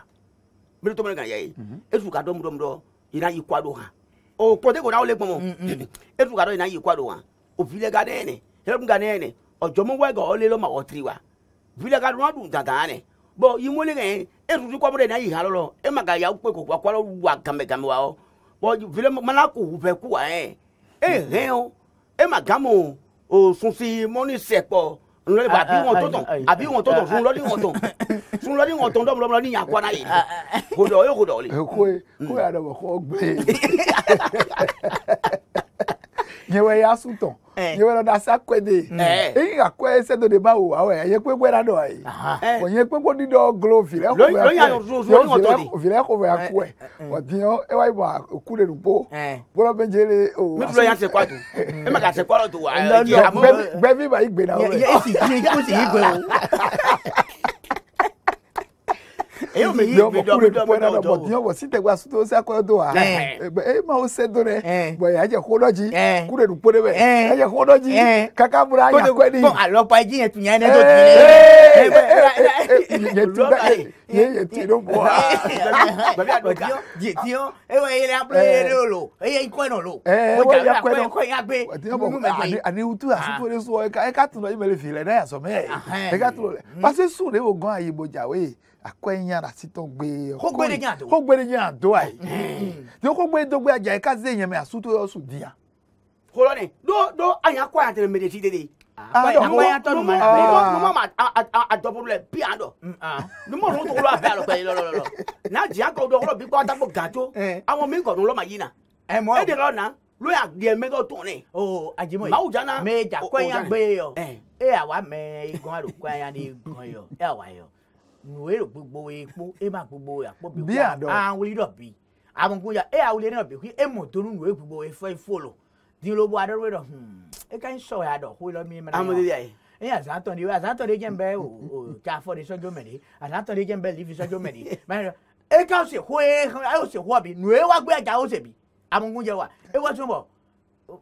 mi tó mẹ́ gàn yẹ yìí èsù ka dọ́mu dọ́mu dọ́ ìrà yìí kó a dó hàn o oh, kpɔde ko n'awo le gbɔmɔ mm, mm. etu ka dɔ yina yi kwa do wa o vi le ga ne ne yɛrɛ ga ne ne ɔjɔmɔ wɛ gɔ ɔle lɔ ma ɔtiri wa vi le ga do n'adu gangan ne bɔn yi mɔle kɛ etu ti kɔbɔ de na yi ha lɔlɔ e ma ka yawu kpe ko wa kɔlɔ wa game game wa o bɔn vi le mana ko wu bɛ ku wa yɛ e hɛn o e ma gamu o sunsi mɔni sɛ kpɔ. nlɔri ba ah, ah, ah, abi wɔn tɔtɔn abi wɔn tɔtɔn sunlɔri wɔn tɔn sunlɔri wɔn tɔn dɔbɔ dɔbɔ ni yakɔra ye kodɔ o ye kodɔ le. ko ye ko y'a dɔn ko gbɛ ye nyewe ya sutɔ nyewe eh. dɔ da sakwede eyi eh. eh. akɔ ɛsɛ do de ba wo awɔ ɛyɛ kpekpe la do ayi o nye kpekpe di dɔ glo virɛ kɔfɛ virɛ kɔfɛ akɔɛ o diɲɛ ewa ibɔ ku de nu po bɔlɔ bɛ je le o. mi filɛ yan se kɔ do e ma ka se kɔ do wa. bɛɛ bi ba i gbena o. yɛ esi yɛ esi yɛ gbɛ o. yɔmɔkure kpɔna dɔ bɔ diɲɛ wɔ si tɛ wa soto sa do wa e ma o do dɛ bɔn y'a jɛ kodɔ ji kure du kpɔde bɛ a jɛ kodɔ kaka bura a y'a kɔ di. bɔn alɔ pa ji yɛ tun y'a ne to tun yɛ. yɛ tu bɛ yɛ yɛ tu do bɔ. babi a dɔ diɲɔ diɲɛ diɲɔ e wa yɛlɛ a bolo yɛlɛ o lo e yɛ ikɔ nɔ lo. ɛɛ o y'a kɔ nɔ y'a gbe. diɲɛ bɔ ani ani utu a soto de sɔ e ka tunu i mɛ le fi lɛ n'a y'a sɔn mɛ ah, e ka tunu lɛ parce que mm. su de y'o gan ayi bo jawe ye akɔnya asitɔgbe kɔgbɛdenya adoa ye de kɔgbɛdogbe aja yi k'aze yɛmɛ asuto yɔ su diya. kolɔni do do an y'a kɔ yan tɛmɛ mɛdɛsi de de. abayatɔ numu ma a dɔbɔ lɛ bi yan dɔ numu ninnu tɔgɔ la bɛɛ yɛrɛ bɛɛ yɛrɛ lɔlɔ n'a diya kɔ dɔgɔrɔ bi kɔ a ta ko gato awɔ min kɔni lɔ ma yin na e de lɔ na ló yà gbé mẹjọ e tó ní. o ajimoye maawu jana. mẹ jà kọyàn gbé yọ. ẹ eh. ẹ àwa mẹ igun àrò kọyàn ni igun yọ ẹ àwa yọ nuero gbogbo epo ema gbogbo akpɔ bi bia dɔ awuli dɔ bi amukunya e awuli ne dɔ bi kui emo tonu nuero gbogbo efo ifolo dilobo aɖewo dɔ hmm eka n sɔ ya dɔ koe lɔ mi mɛnɛ. amudi ya ye ní àzántọ̀ ni àzántọ̀ ni jẹ́nbẹ́ o o tí a fọ́ ni sọ́jọ́ mẹ́rin àzántọ̀ ni jẹ́nbẹ́ lè fi sọ́jọ́ mẹ́rin báyìí ẹ ká ọ̀sẹ̀ hó ẹ ẹ ọ̀sẹ̀ hó ọ̀bì nù ẹ gbé ẹja ọ̀sẹ̀ bì amúngúnjẹ wa ẹ wá tún bọ̀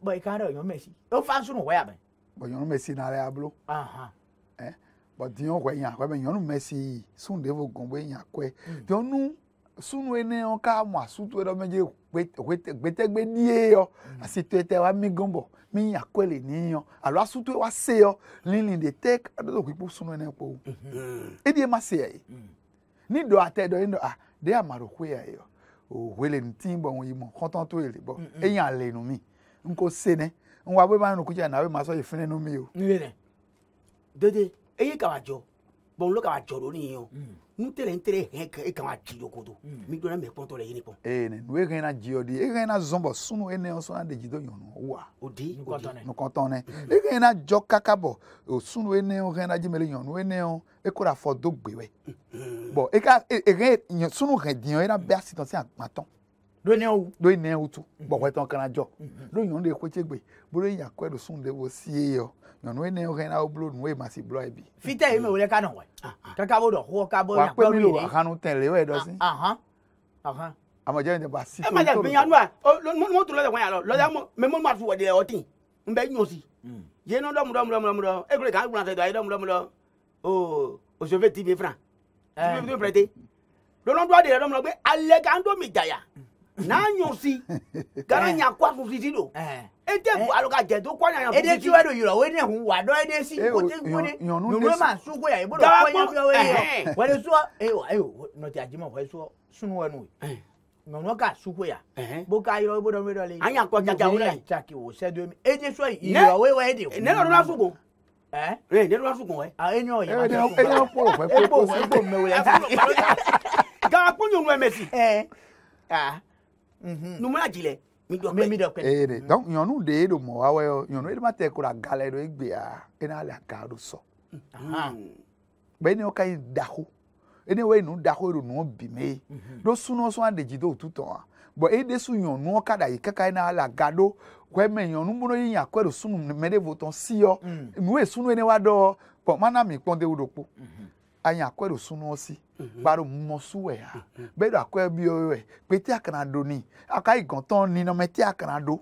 bọ̀ ìka rẹ̀ but diɲɔ kɔ enya kɔ mɛ nyɔnu mɛ si sun devo gɔnbɔ enya kɔɛ diɲɔnu sunu ene yɔ ka mɔ asutu yɛ dɔ mɛ dze gbetegbe die yɔ asitu yɛ tɛ wa mi gɔnbɔ mi nya kɔɛ le ni yɔ alo asutu yɛ wa se yɔ lili de tɛ adɔdɔ kpekpe sunu ene kpɔ edie ma se yɛ ni dɔ atɛ dɔ yen dɔ a de amaro koe yɛ yɔ o wele nuti bɔ ŋun yi mɔ kɔntɔn to yele bɔ enya le nu mi nko se ne ŋun wa bɛ ma nukutsi yɛ na a bɛ ma sɔ yi fɛnɛ dede eye ka wa jɔ bɔn lo ka wa jɔ do ni yɔ nu tɛlɛ n tɛlɛ hɛn kan e ka wa ji do kodo mm. mi dɔn mɛ kpɔntɔ la yiri kpɔn. ee nin nu e ka ɲɛna jiyɔ di e ka ɲɛna zɔn bɔ sunu e nɛɛn sɔn de jidɔ ɲɔgɔn wa. o di o di nukɔtɔn nɛ e ka ɲɛna jɔ kaka bɔ o sunu e nɛɛn o ka ɲɛna jimele ɲɔgɔn e nɛɛn e ko la fɔ do gbewɛ bɔn e ka e ka sunu hɛn diɲɛ e na bɛ a sitɔn se a doi ne utu bɔkɔ tɔn kana jɔ doi nyɔnu de kotse gbe bolo yin akɔ ɛdo sun de wo sie yɔ nyɔnu ne yɔ hɛn awo bolo nu ye masi blɔ ye bi. fita yi mi wele ka nɔ wɛ kaka bo dɔ hɔ ka bo na kpɔlu yi de wa kpɛmi lo ahanu tɛ le yɔ yɛ dɔ si. amadiya yin tɛ ba si. ɛ ma jɛ biyan nua mɔ tu lɔdɛ kɔn yan lɔ lɔdɛ mɛ mɔ ma tu wɔ de yɛ ɔti n bɛ ɲɔ si yen nɔ dɔmu dɔmu dɔmu dɔmu e kule k'an kunna tɛ dɔ a ye dɔmu dɔmu dɔ o o sofɛ tibi fran tibi fran tɛ lɔnɔ dɔ de yɛrɛ dɔmu dɔ gbɛ alɛ k'an dɔ mi jaya nanyosi gara nya kwa sosisi do ete alo ka jẹ to kọ nya yan. ede tiwa do yorùbá wo ne hun wa dɔ ede si ko te ko ne nyɔnu ma sun ko ya i bolo kɔ nya fiyɛ wɛrɛ wɛrɛ sɔ ayiwa ayiwa nɔtɛ a jima wɛrɛ sɔ sunu wɛ n'o ye nɔnɔ ka suko ya bo ka yɔrɔ i b'o dɔn mi dɔ le. an y'a kɔ jaja o la yen. jaki o sɛ domi e tɛ sɔ yɔrɔ o ye wa e de. ne yɛrɛ dɔnna suko. ɛɛ ne dɔnna suko wɛ. a e n'o ye. e n'o e n'o kɔ o fɛ e b'o e b'o mɛ o la. gawo ko ɲɔgɔn mɛ numuna jilɛ midɔkpɛ ee donc ɲɔnu de ye do mɔ awɛ yɔ ɲɔnu e de ma tɛ kura galɛ do e gbea e n'a lɛ a ka do sɔ bɛn ni o ka ɲi dako e ni o ye nu dako e do nu bime ye do sunɔ a de dzi do o tu tɔn wa bɔn e de su ɲɔnu ka da yi kaka e n'a lɛ a ga do kɔɛ mɛ ɲɔnu bolo yi ɲa kɔɛ do sunu mɛ de votɔn si yɔ mhm. nu ye sunu ye ne wa dɔ bɔn mana mi kpɔn de o do kpo. Mhm anya akwedo sunuosi gbaro mm-hmm. mmosuwe ha mm-hmm. bedo akwe biowe pete akanado ni aka igonton ni no mete akanado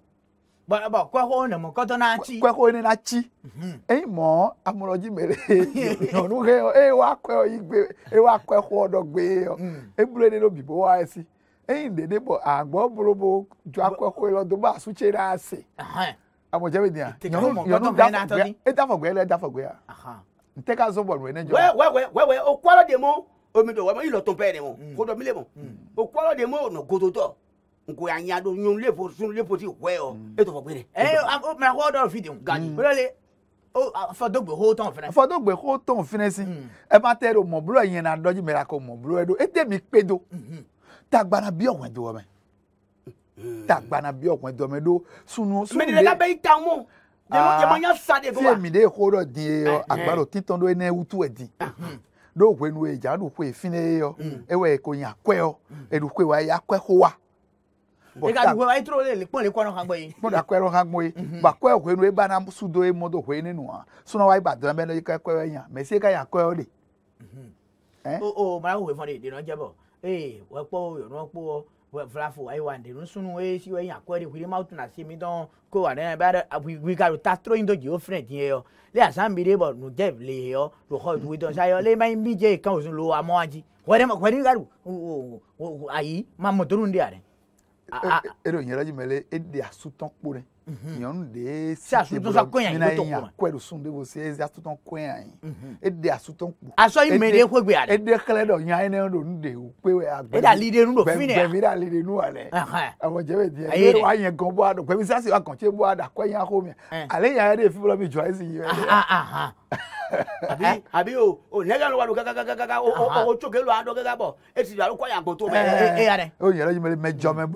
baba kwekwo ne mo koto na chi kwekwo ne na chi mm-hmm. eyin mo amoroji mere onu he e wa kwe o igbe e wa kwe ko odo gbe e o mm. e bure ne no bibo wa esi eyin dede bo agbo burubo ju akwe ko e lo do ba su che ra se ahun amojebe dia yonu yonu da fo gbe e da fo gbe ya ahun nteka so bɔ wɛ n'ɛjɔ. wɛwɛ wɛwɛ o kɔrɔ de mo omi dɔ wɔmɔ ilɔ tɔn pɛ de mo hmm. ko dɔ mi le mo hmm. o kɔrɔ de mo nɔ gototɔ nko ya nya do nyɔn lefo sun lefo ti wɛ ɔ hmm. eh, e tɔ fɔ gbɛrɛ. ɛ o mɛ kɔ dɔ fi de o gaji o lɛ o afɔdogbe hó tɔn fɛnɛ. afɔdogbe hó tɔn fɛnɛ si ɛ ma tɛ do mɔbulɔ yɛn na dɔji mɛ la ko mɔbulɔ yɛ e do e tɛ mi pe do tagbana bi ɔwɛ do wɔmɛ tagbana bi ɔwɛ do wɔmɛ do sunu sunu de. mɛ yamanya sa de ko wa. tí èmi de ko dɔ di ye yɔ agbadɔ titɔn do ne wutu ɛdi dɔw ko enu ye do ko efin ne ye yɔ ewɛ ko nya kɔɛ yɔ edu ko wa ya kɔɛ ko wa. eka dugu ayi toro le le kpɔn le kɔnɔ kan gbɔ ye. kpɔn da kɔɛ kan gbɔ ye ba kɔɛ ko enu eba na su do ye mɔdo ko ye ne nua wa ye dɔrɔn bɛ ne ye kɔɛ kɔɛ nya mɛ se ka ya kɔɛ de. o o mara ko wɛ fɔ de dena jabɔ ee wa kpɔ yɔrɔ vlafo ayi wa ndenu sunu we si we nya kɔri wuli ma tuna se mi dɔn ko wa nɛnɛ bɛ dɛ wi ka ta tro yin do jio fɛnɛ diɲɛ yɔ le asan bi de bɔ nu jɛ le yɔ lo xɔ dugu dɔn sa yɔ le ma yin bi jɛ kan o sun lo a mɔ an ji wɛrɛ ma wɛrɛ ka do ayi ma mɔtɔrun di yɛrɛ. e e de yɛrɛ jumɛn le e de y'a sutɔn kpo dɛ uhum. e onde a sua sua kwen ya to kuma kwa do sun de você e asu ton kwen de asu ton ku aso yi mere de kele do yan ene do nde o pe we agbe e da lide não do fine ya be da lide nu ale awon je be di e do ayen gan bo ado pe mi sasi wa kan che bo ada kwen ya ko mi ale ya de fi bro mi jo isi yi àbí àbí o o lẹ́gàn ló wà ló gágágágá o o o tsókè ló adó gágá bọ̀ e ti dàrú kọ́yà gbòtó mẹ́ e yàrá. o yẹrẹ yìí mẹ jọ mẹ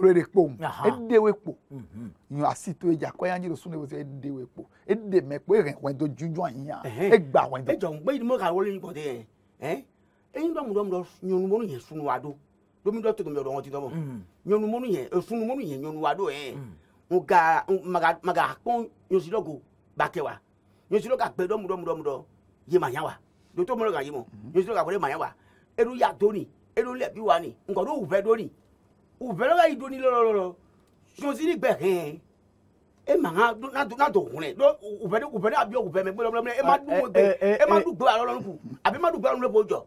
jà kọ́ yá ń jìrò súnlẹ̀ wọ́sẹ̀ èdè wẹ̀pọ̀ èdè mẹ́pọ̀ èrè wọ́n tó jújú àyìn yàn ẹ gbà wọ́n tó. ẹjọ gbé ìdí mọ́ka wọlé nípa ọ̀tẹ̀ yẹn ẹyin dọ́mùdọ́mùdọ́ nyọnumọ́nù yẹn sunu wa do domidọ́ tó kẹ́mi ọ̀dọ̀ wọn ti dọ́mọ̀ nyọnumọ́nù hmm. yẹn sunumọ́nù yẹn nyọnu wa do hmm. yẹn nga maga kpọ́n nyọsidọ́go bakẹ́ wa nyọsidọ́ga gbẹ dọ́mùdọ́mùdọ́ yé ma yá wa dòtó mọ́lọ́ga yé mọ́ nyọsidọ́ga wọlé ma yá wa eru ya dóni eru lẹ́bi wa ni nkọ́ ló wù fẹ́ dóni wù fẹ́ lọ́ga yìí dóni lọ́lọ́lọ́ ni gbẹ̀ hẹ́n e ma ŋa n'a do n'a do wunɛ do u bɛ ne u bɛ ne abiyɔ u bɛ mɛ gbɛlɛmɛlɛmɛ e ma du o gbɛ e ma du gbɛ alɔ lɔnu kun a bɛ ma du gbɛ alɔ lɔnu k'o jɔ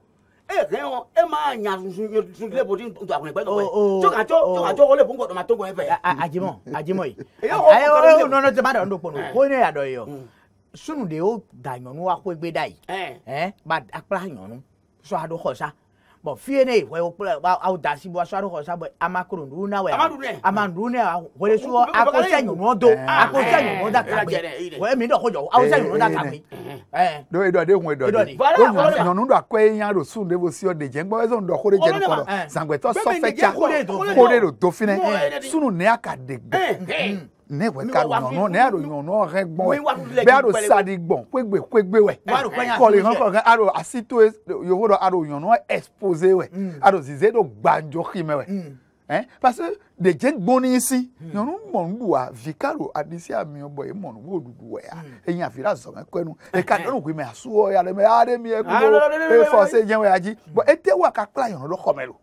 e kɛ ɲɔgɔn e ma ɲa sunsunle bɔ ni to a kun bɛ tɔgɔ ye to ka to to ka to wale kun kɔdɔma to kɔn fɛ. a jimɔ a jimɔ ye ayi o o nɔnɔ tɛ ma dɔn do kɔnɔ ko ne y'a dɔ ye yɔ sunu de y'o da ɲɔnu wa ko gbeda ye ɛɛ ba a kpla ɲɔnu sɔ a do xɔ sa bɔn fiye ne hɔye wo kple wa awo da si bɔ aso aɖe xɔ sa bɔ amakoro nu na wɔ ya amadu ne hɔye su akɔ sɛ nyɔnua do akɔ sɛ da tagbe hɔye mi dɔ ko jɔ awo sɛ nyɔnua da tagbe. do edo de ŋun edo de nyɔnu do akɔye yan do sun de bo si ɔ de jɛ ŋgbɔ ɛzɔn do ko de jɛ kɔrɔ zangbɛtɔ sɔfɛtsa ko de do do finɛ sunu ne ka de eh, gbɔ. Eh. Mm ne wɛ ka ɲɔnɔ ne y'a dɔn ɲɔnɔ hɛ gbɔn wɛ bɛɛ y'a dɔn sadi gbɔn kwegbe kwegbe wɛ kɔli hɔn kɔli hɛn a dɔn a si to yovo dɔ a dɔn ɲɔnɔ expose wɛ a dɔn zize dɔ gbanjɔ ximɛ wɛ ɛn parce que dèjé gbóni sí nyɔnu mɔnubuwa vikaro adisi amiɔbɔ ye mɔnubu oduduwɔ ya eyin afira zɔmɛ kɔnu eka nyɔnu kui mɛ asuwɔ ya lɛ mɛ aɖe mi ekudo efɔse jɛn wɛ ya dzi bɔn ete wa kakla yɔnu lɔ xɔmɛ lo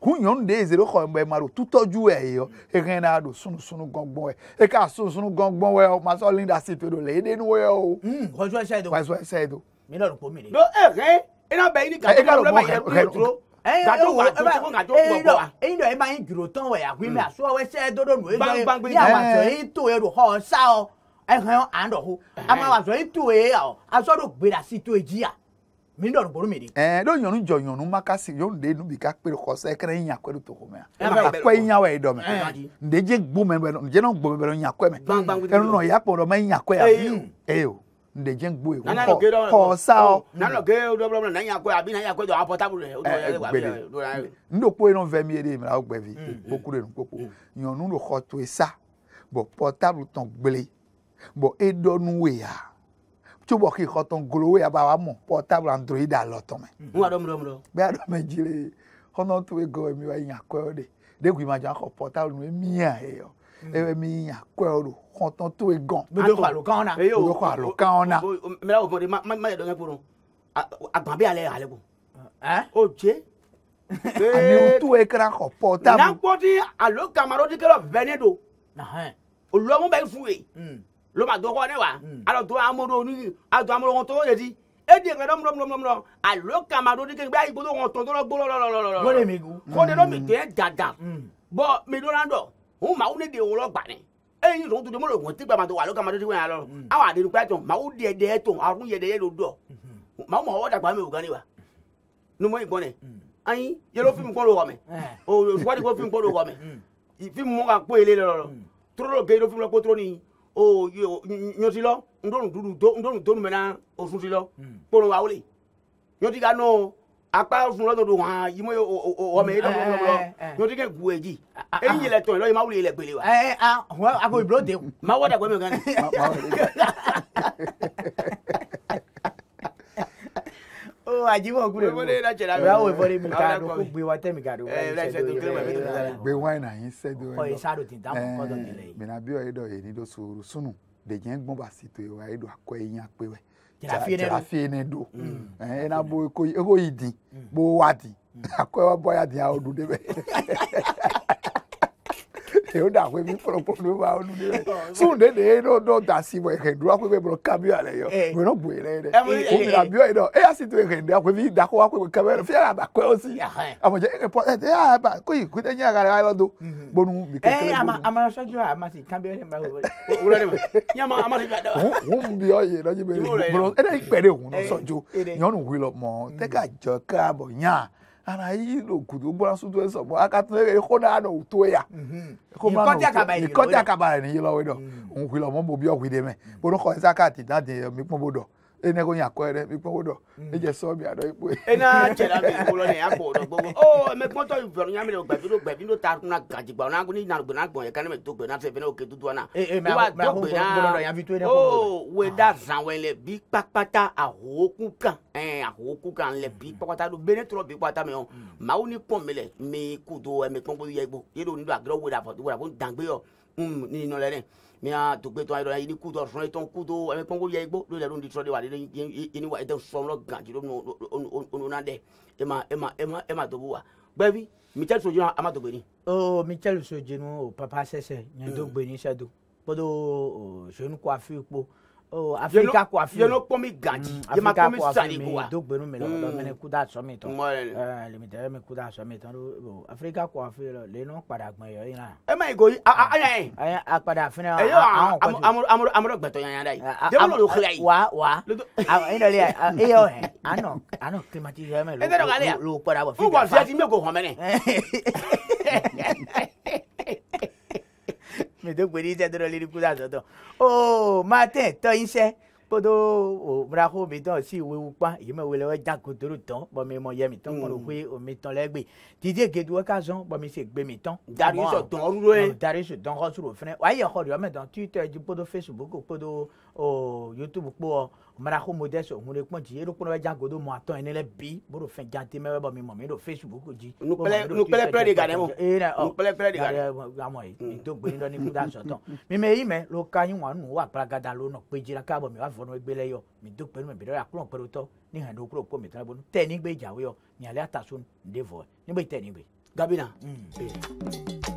hu nyɔnu ɖe xɔ mɛ ma ɖo tutɔju ɛ yɔ na ɖo sunusunu gɔngbɔn ɛ eka sunusunu gɔngbɔn ɛ ma sɔ lin da si to do le ede nu ɛ o. wɔzɔ ɛsɛ do wɔzɔ ɛsɛ do. mi lɔri ko mi de. do ehe ena bɛ yini gato kɔlɔ ma yɛ kuro turo. gato wa ɛmɛ ko gato gbɔgbɔ wa. eyi dɔ ema yi juro tɔn wɛ yakun mi asɔ ɛsɛ dodo nu eyi dɔ yi awasɔ eyi to yɛ do to yɛ do gbeda si min dɔ bolo mi di. ɛɛ dɔw ɲɔnu jɔ ɲɔnu ma ka si yɔnu de nubi ka kpe kɔsɛ kɛrɛ n yakɔli to ko mɛ a kɔ i ɲawɛ yi dɔ mɛ n de je gbɔ mɛ bɛ n jɛnɛ gbɔ mɛ bɛ n yakɔ mɛ ɛnu nɔ ya kpɔ dɔ mɛ n yakɔ ya ee o n de je gbɔ ye kɔ kɔsa o. nana ke dɔ bɔra n'a yakɔ a bi n'a yakɔ dɔ a bɔ tabu ɛɛ gbɛde n do ko yen nɔ fɛn mi ye de mɛ aw gbɛfi kokoro yen koko ɲɔnu do xɔ to ye sa bɔn pɔtabu tɔn gbele ya tubɔ ki xɔtɔn golowo ya ba wa mɔ portable android alɔtɔn mɛ. n wa dɔmɔdɔmɔ dɔ. bɛɛ dɔmɛ jire xɔnɔ tó ego mi wa nya kɔyɔ de degu ma jɔ akɔ portable nu mia yɔ mm. ewɛ mi nya kɔyɔ do xɔtɔn tó egɔn. mi do kɔ alo kan na. mi do kɔ alo kan na. mɛra o mɔdi ma ma yɛ dɔnkɛ koro agban bɛ ale ale ko. Eh? o je. ani o tó ekran kɔ portable. nakpɔdi alo kamarodi kɛlɛ bɛnnen do. olùwàmú lo ma do ko ne wa alo do amoro ni ado amoro won to ye di e di nkan lọmọlọmọ lọmọlọmọ alo kama do ni ke gba igbodo won to do gbo lọlọlọlọ. wọ́n lè mi gu. kó de lọ mi tẹ́ dada bọ́ mi dọ́ra dọ̀ òun màá wúni de wọ́n gbà ni eyin tó ń tuntun mọ́lò ògùn tí gbàgbà tó wà ló kama tó ti wọ́n yà lọ hmm. àwọn àdéhùn pẹ́ tó màá wú diẹ diẹ tó àrùn yẹ diẹ ló dọ̀ màá hmm. mọ̀ ọ́ dàgbà mi ò gan ni wa numu ìgbọ́n ni hmm. ayi yẹlò fíìmù kọ́ ló wọ̀ mẹ́ eh. o wọ́n ti kọ́ fíìmù kọ́ ló wọ̀ mẹ́ fíìmù mọ́ ka kó ele lọ́rọ̀ o nyoti lɔ ndonu dudu do ndonu donu mɛna o sunti lɔ hmm. kpɔnɔ wa wuli nyoti ka nɔ akpa sun lɔ dodo hàn yi mo ye o o ɔmɛ yi lɔ lɔ nyoti kɛ gu eji e yi yɛlɛ tɔn lɔ yi ma wuli yɛlɛ gbele wa. ɛɛ eh, eh, a ko ibilo de. ma wɔ dɛ ko mi kan. àjíwọ̀ kúrò ìyàwó ìfọ̀rẹ́ mi ká ló kó gbé wa tẹ̀mí ká ló gbé do àyín sẹ́dọ̀ ẹ̀ lọ. ọ̀yẹ́ sáró do dáhùn kọ́dọ̀ nílẹ̀ yìí. bìnàbí ọ̀yẹ́dọ̀ yìí ni ló sọ̀rọ̀ sunu dèjì ń gbọ́n bá sì tó ìwà ẹ̀dọ̀ akọ ẹ̀yìn apẹ̀wẹ̀ jàfíẹ́nẹ́dọ̀ mm. ẹ̀ náà bó ekó yìí dín bó wà dín akọ ẹ̀ wá bọ́ yà dín àwọn ọdún débẹ̀ yóòda kwe mm-hmm. mi kplɔ kplɔ ɖo ba olu de la sun de de ye n'o dɔ da si bɔ ehe dura kwe mi bɔ kabi ale yɔ mɛ n'o bo yɛrɛ yɛrɛ o mi abiɔ yi dɔ e y'a si to ehe dura kwe mi da ko wa kwe mi kabi yɛrɛ fiyɛ aba kwe o si amɔ jɛ ehe pɔ ɛ te y'a ba ko yi ko te n y'a ka yɛrɛ do bonu mi kɛ kɛlɛ bonu. ɛɛ amara sɔjɔ a ma se kabi yɛrɛ ma wula de ma ɲama amara bi da wa. hun bi yɔ yen lɔji bɛ yen bolo e de y'i pɛ de hun sɔjɔ ɲɔnu wuli mɔ tɛ ka jɔ k'a bɔ ɲa no anayilokut ubona sutu esomo akatuneke ekonano utoya ikɔti akaba ɛni yilɔ wi dɔ nkuilɔ mɔmɔ bi ɔwi de mɛ bonu kɔ ɛsɛ akati dade mikpɔn bo dɔ ene ko nya kwere mi pon odo mm. e je so bi ado ipo e na chela mi ko lo ne ya ko odo gogo o me pon to ibero nya mi lo gbe lo gbe lo ta na gaji gba na ni na gbe na gbo e kan me to gbe na fe fe na oke dudu eh, eh, na e me ma ma ko lo ya bi to ne ko o oh, we da zan we le bi papata a hoku kan eh a hoku kan le bi mm. papata do bene tro bi papata me on mm. ma o ni pon mi le mi ku do e eh, me pon bo ye gbo ye do ni do agro we da fo do wa bo dangbe yo mm ni no le ni mia togbe tɔn ayɔrɔ yini ku dɔ sɔn etɔn ku do ɛmɛ kɔnkɔ yɛ igbo lórí ɛlò ndisɔn de wa lórí yini wa ɛtɛ sɔn lɔ gan jiro onona dɛ ema ema ema ema tobo wa gbɛbi michel sojenu ama togbe ni. ooo michel sojenu o papa sɛsɛ nyɛ do gbeni sɛ do kpɔdo o sojenu kɔ kpo o afirika ko afi yeno kpɔmi gaji yema kpɔmi saligo wa dogbenu mi lɔ mɛ ne kuda sɔmi tɔn ɛɛ limitɛrɛ mi kuda sɔmi tɔn do afirika ko afi lɔ lenu kpada gbɛn yɔ yina. e ma ego yi aya ye. ɛɛ a kpada fana an kɔ amadu amadu amadu gbɛtɔ yan yada ye jɛkulu lo kila ye. wa wa e dɔ le yan e y'o hɛ an nɔ an nɔ klimatisɛri mɛ lo kpada bɔ fi ka fa. n kɔni fiyɛ ti n bɛ k'o hɔn mɛ ne midogori iṣẹ́ tó lọlé kúta sọ́tọ̀ ó máa tẹ̀ tọ́ iṣẹ́ kótó òmùrakó mi tán sí ìwé wupá èyí mọ̀ wọlé wọ́n jáko toró tán bọ́mi mọ̀ yẹ mi tán kọ́nù pé hmm. omi tán lẹ́gbẹ̀ títí èkéde wọ́n ká sán bọ́mi sì gbé mi tán. dari sọ tán rúro ẹ dari sọ tán kọ́ sùrù fúnẹ wáyé ọkọ rẹ ọmọ ìtàn twitter ju kótó facebook o youtube kó ọ mara ko modeste ohun le kpɔn ti yero kpɔn bɛ ja godo mɔ atɔn ene le bi mo do fɛn jante mɛ mi mɔ mi do facebook dzi. nukpɛlɛ nukpɛlɛ pɛrɛ de ga dɛ mo nukpɛlɛ pɛrɛ de ga dɛ. amɔ ye to gbeni dɔ ni kuta sɔtɔn mime yi mɛ lo ka yin wa nu wa gbalagada lo nɔ kpe dzira k'a bɔ mi wa fɔ n'o gbelɛ yɔ mi do gbeni mɛ bi dɔ ya kulɔn pɛrɛ tɔ ni hɛn do kulɔ kpɔ mi tɔn bolo tɛ ni gbe jawe yɔ nyalea ta so ne vɔ ne gbe gabina. Mm.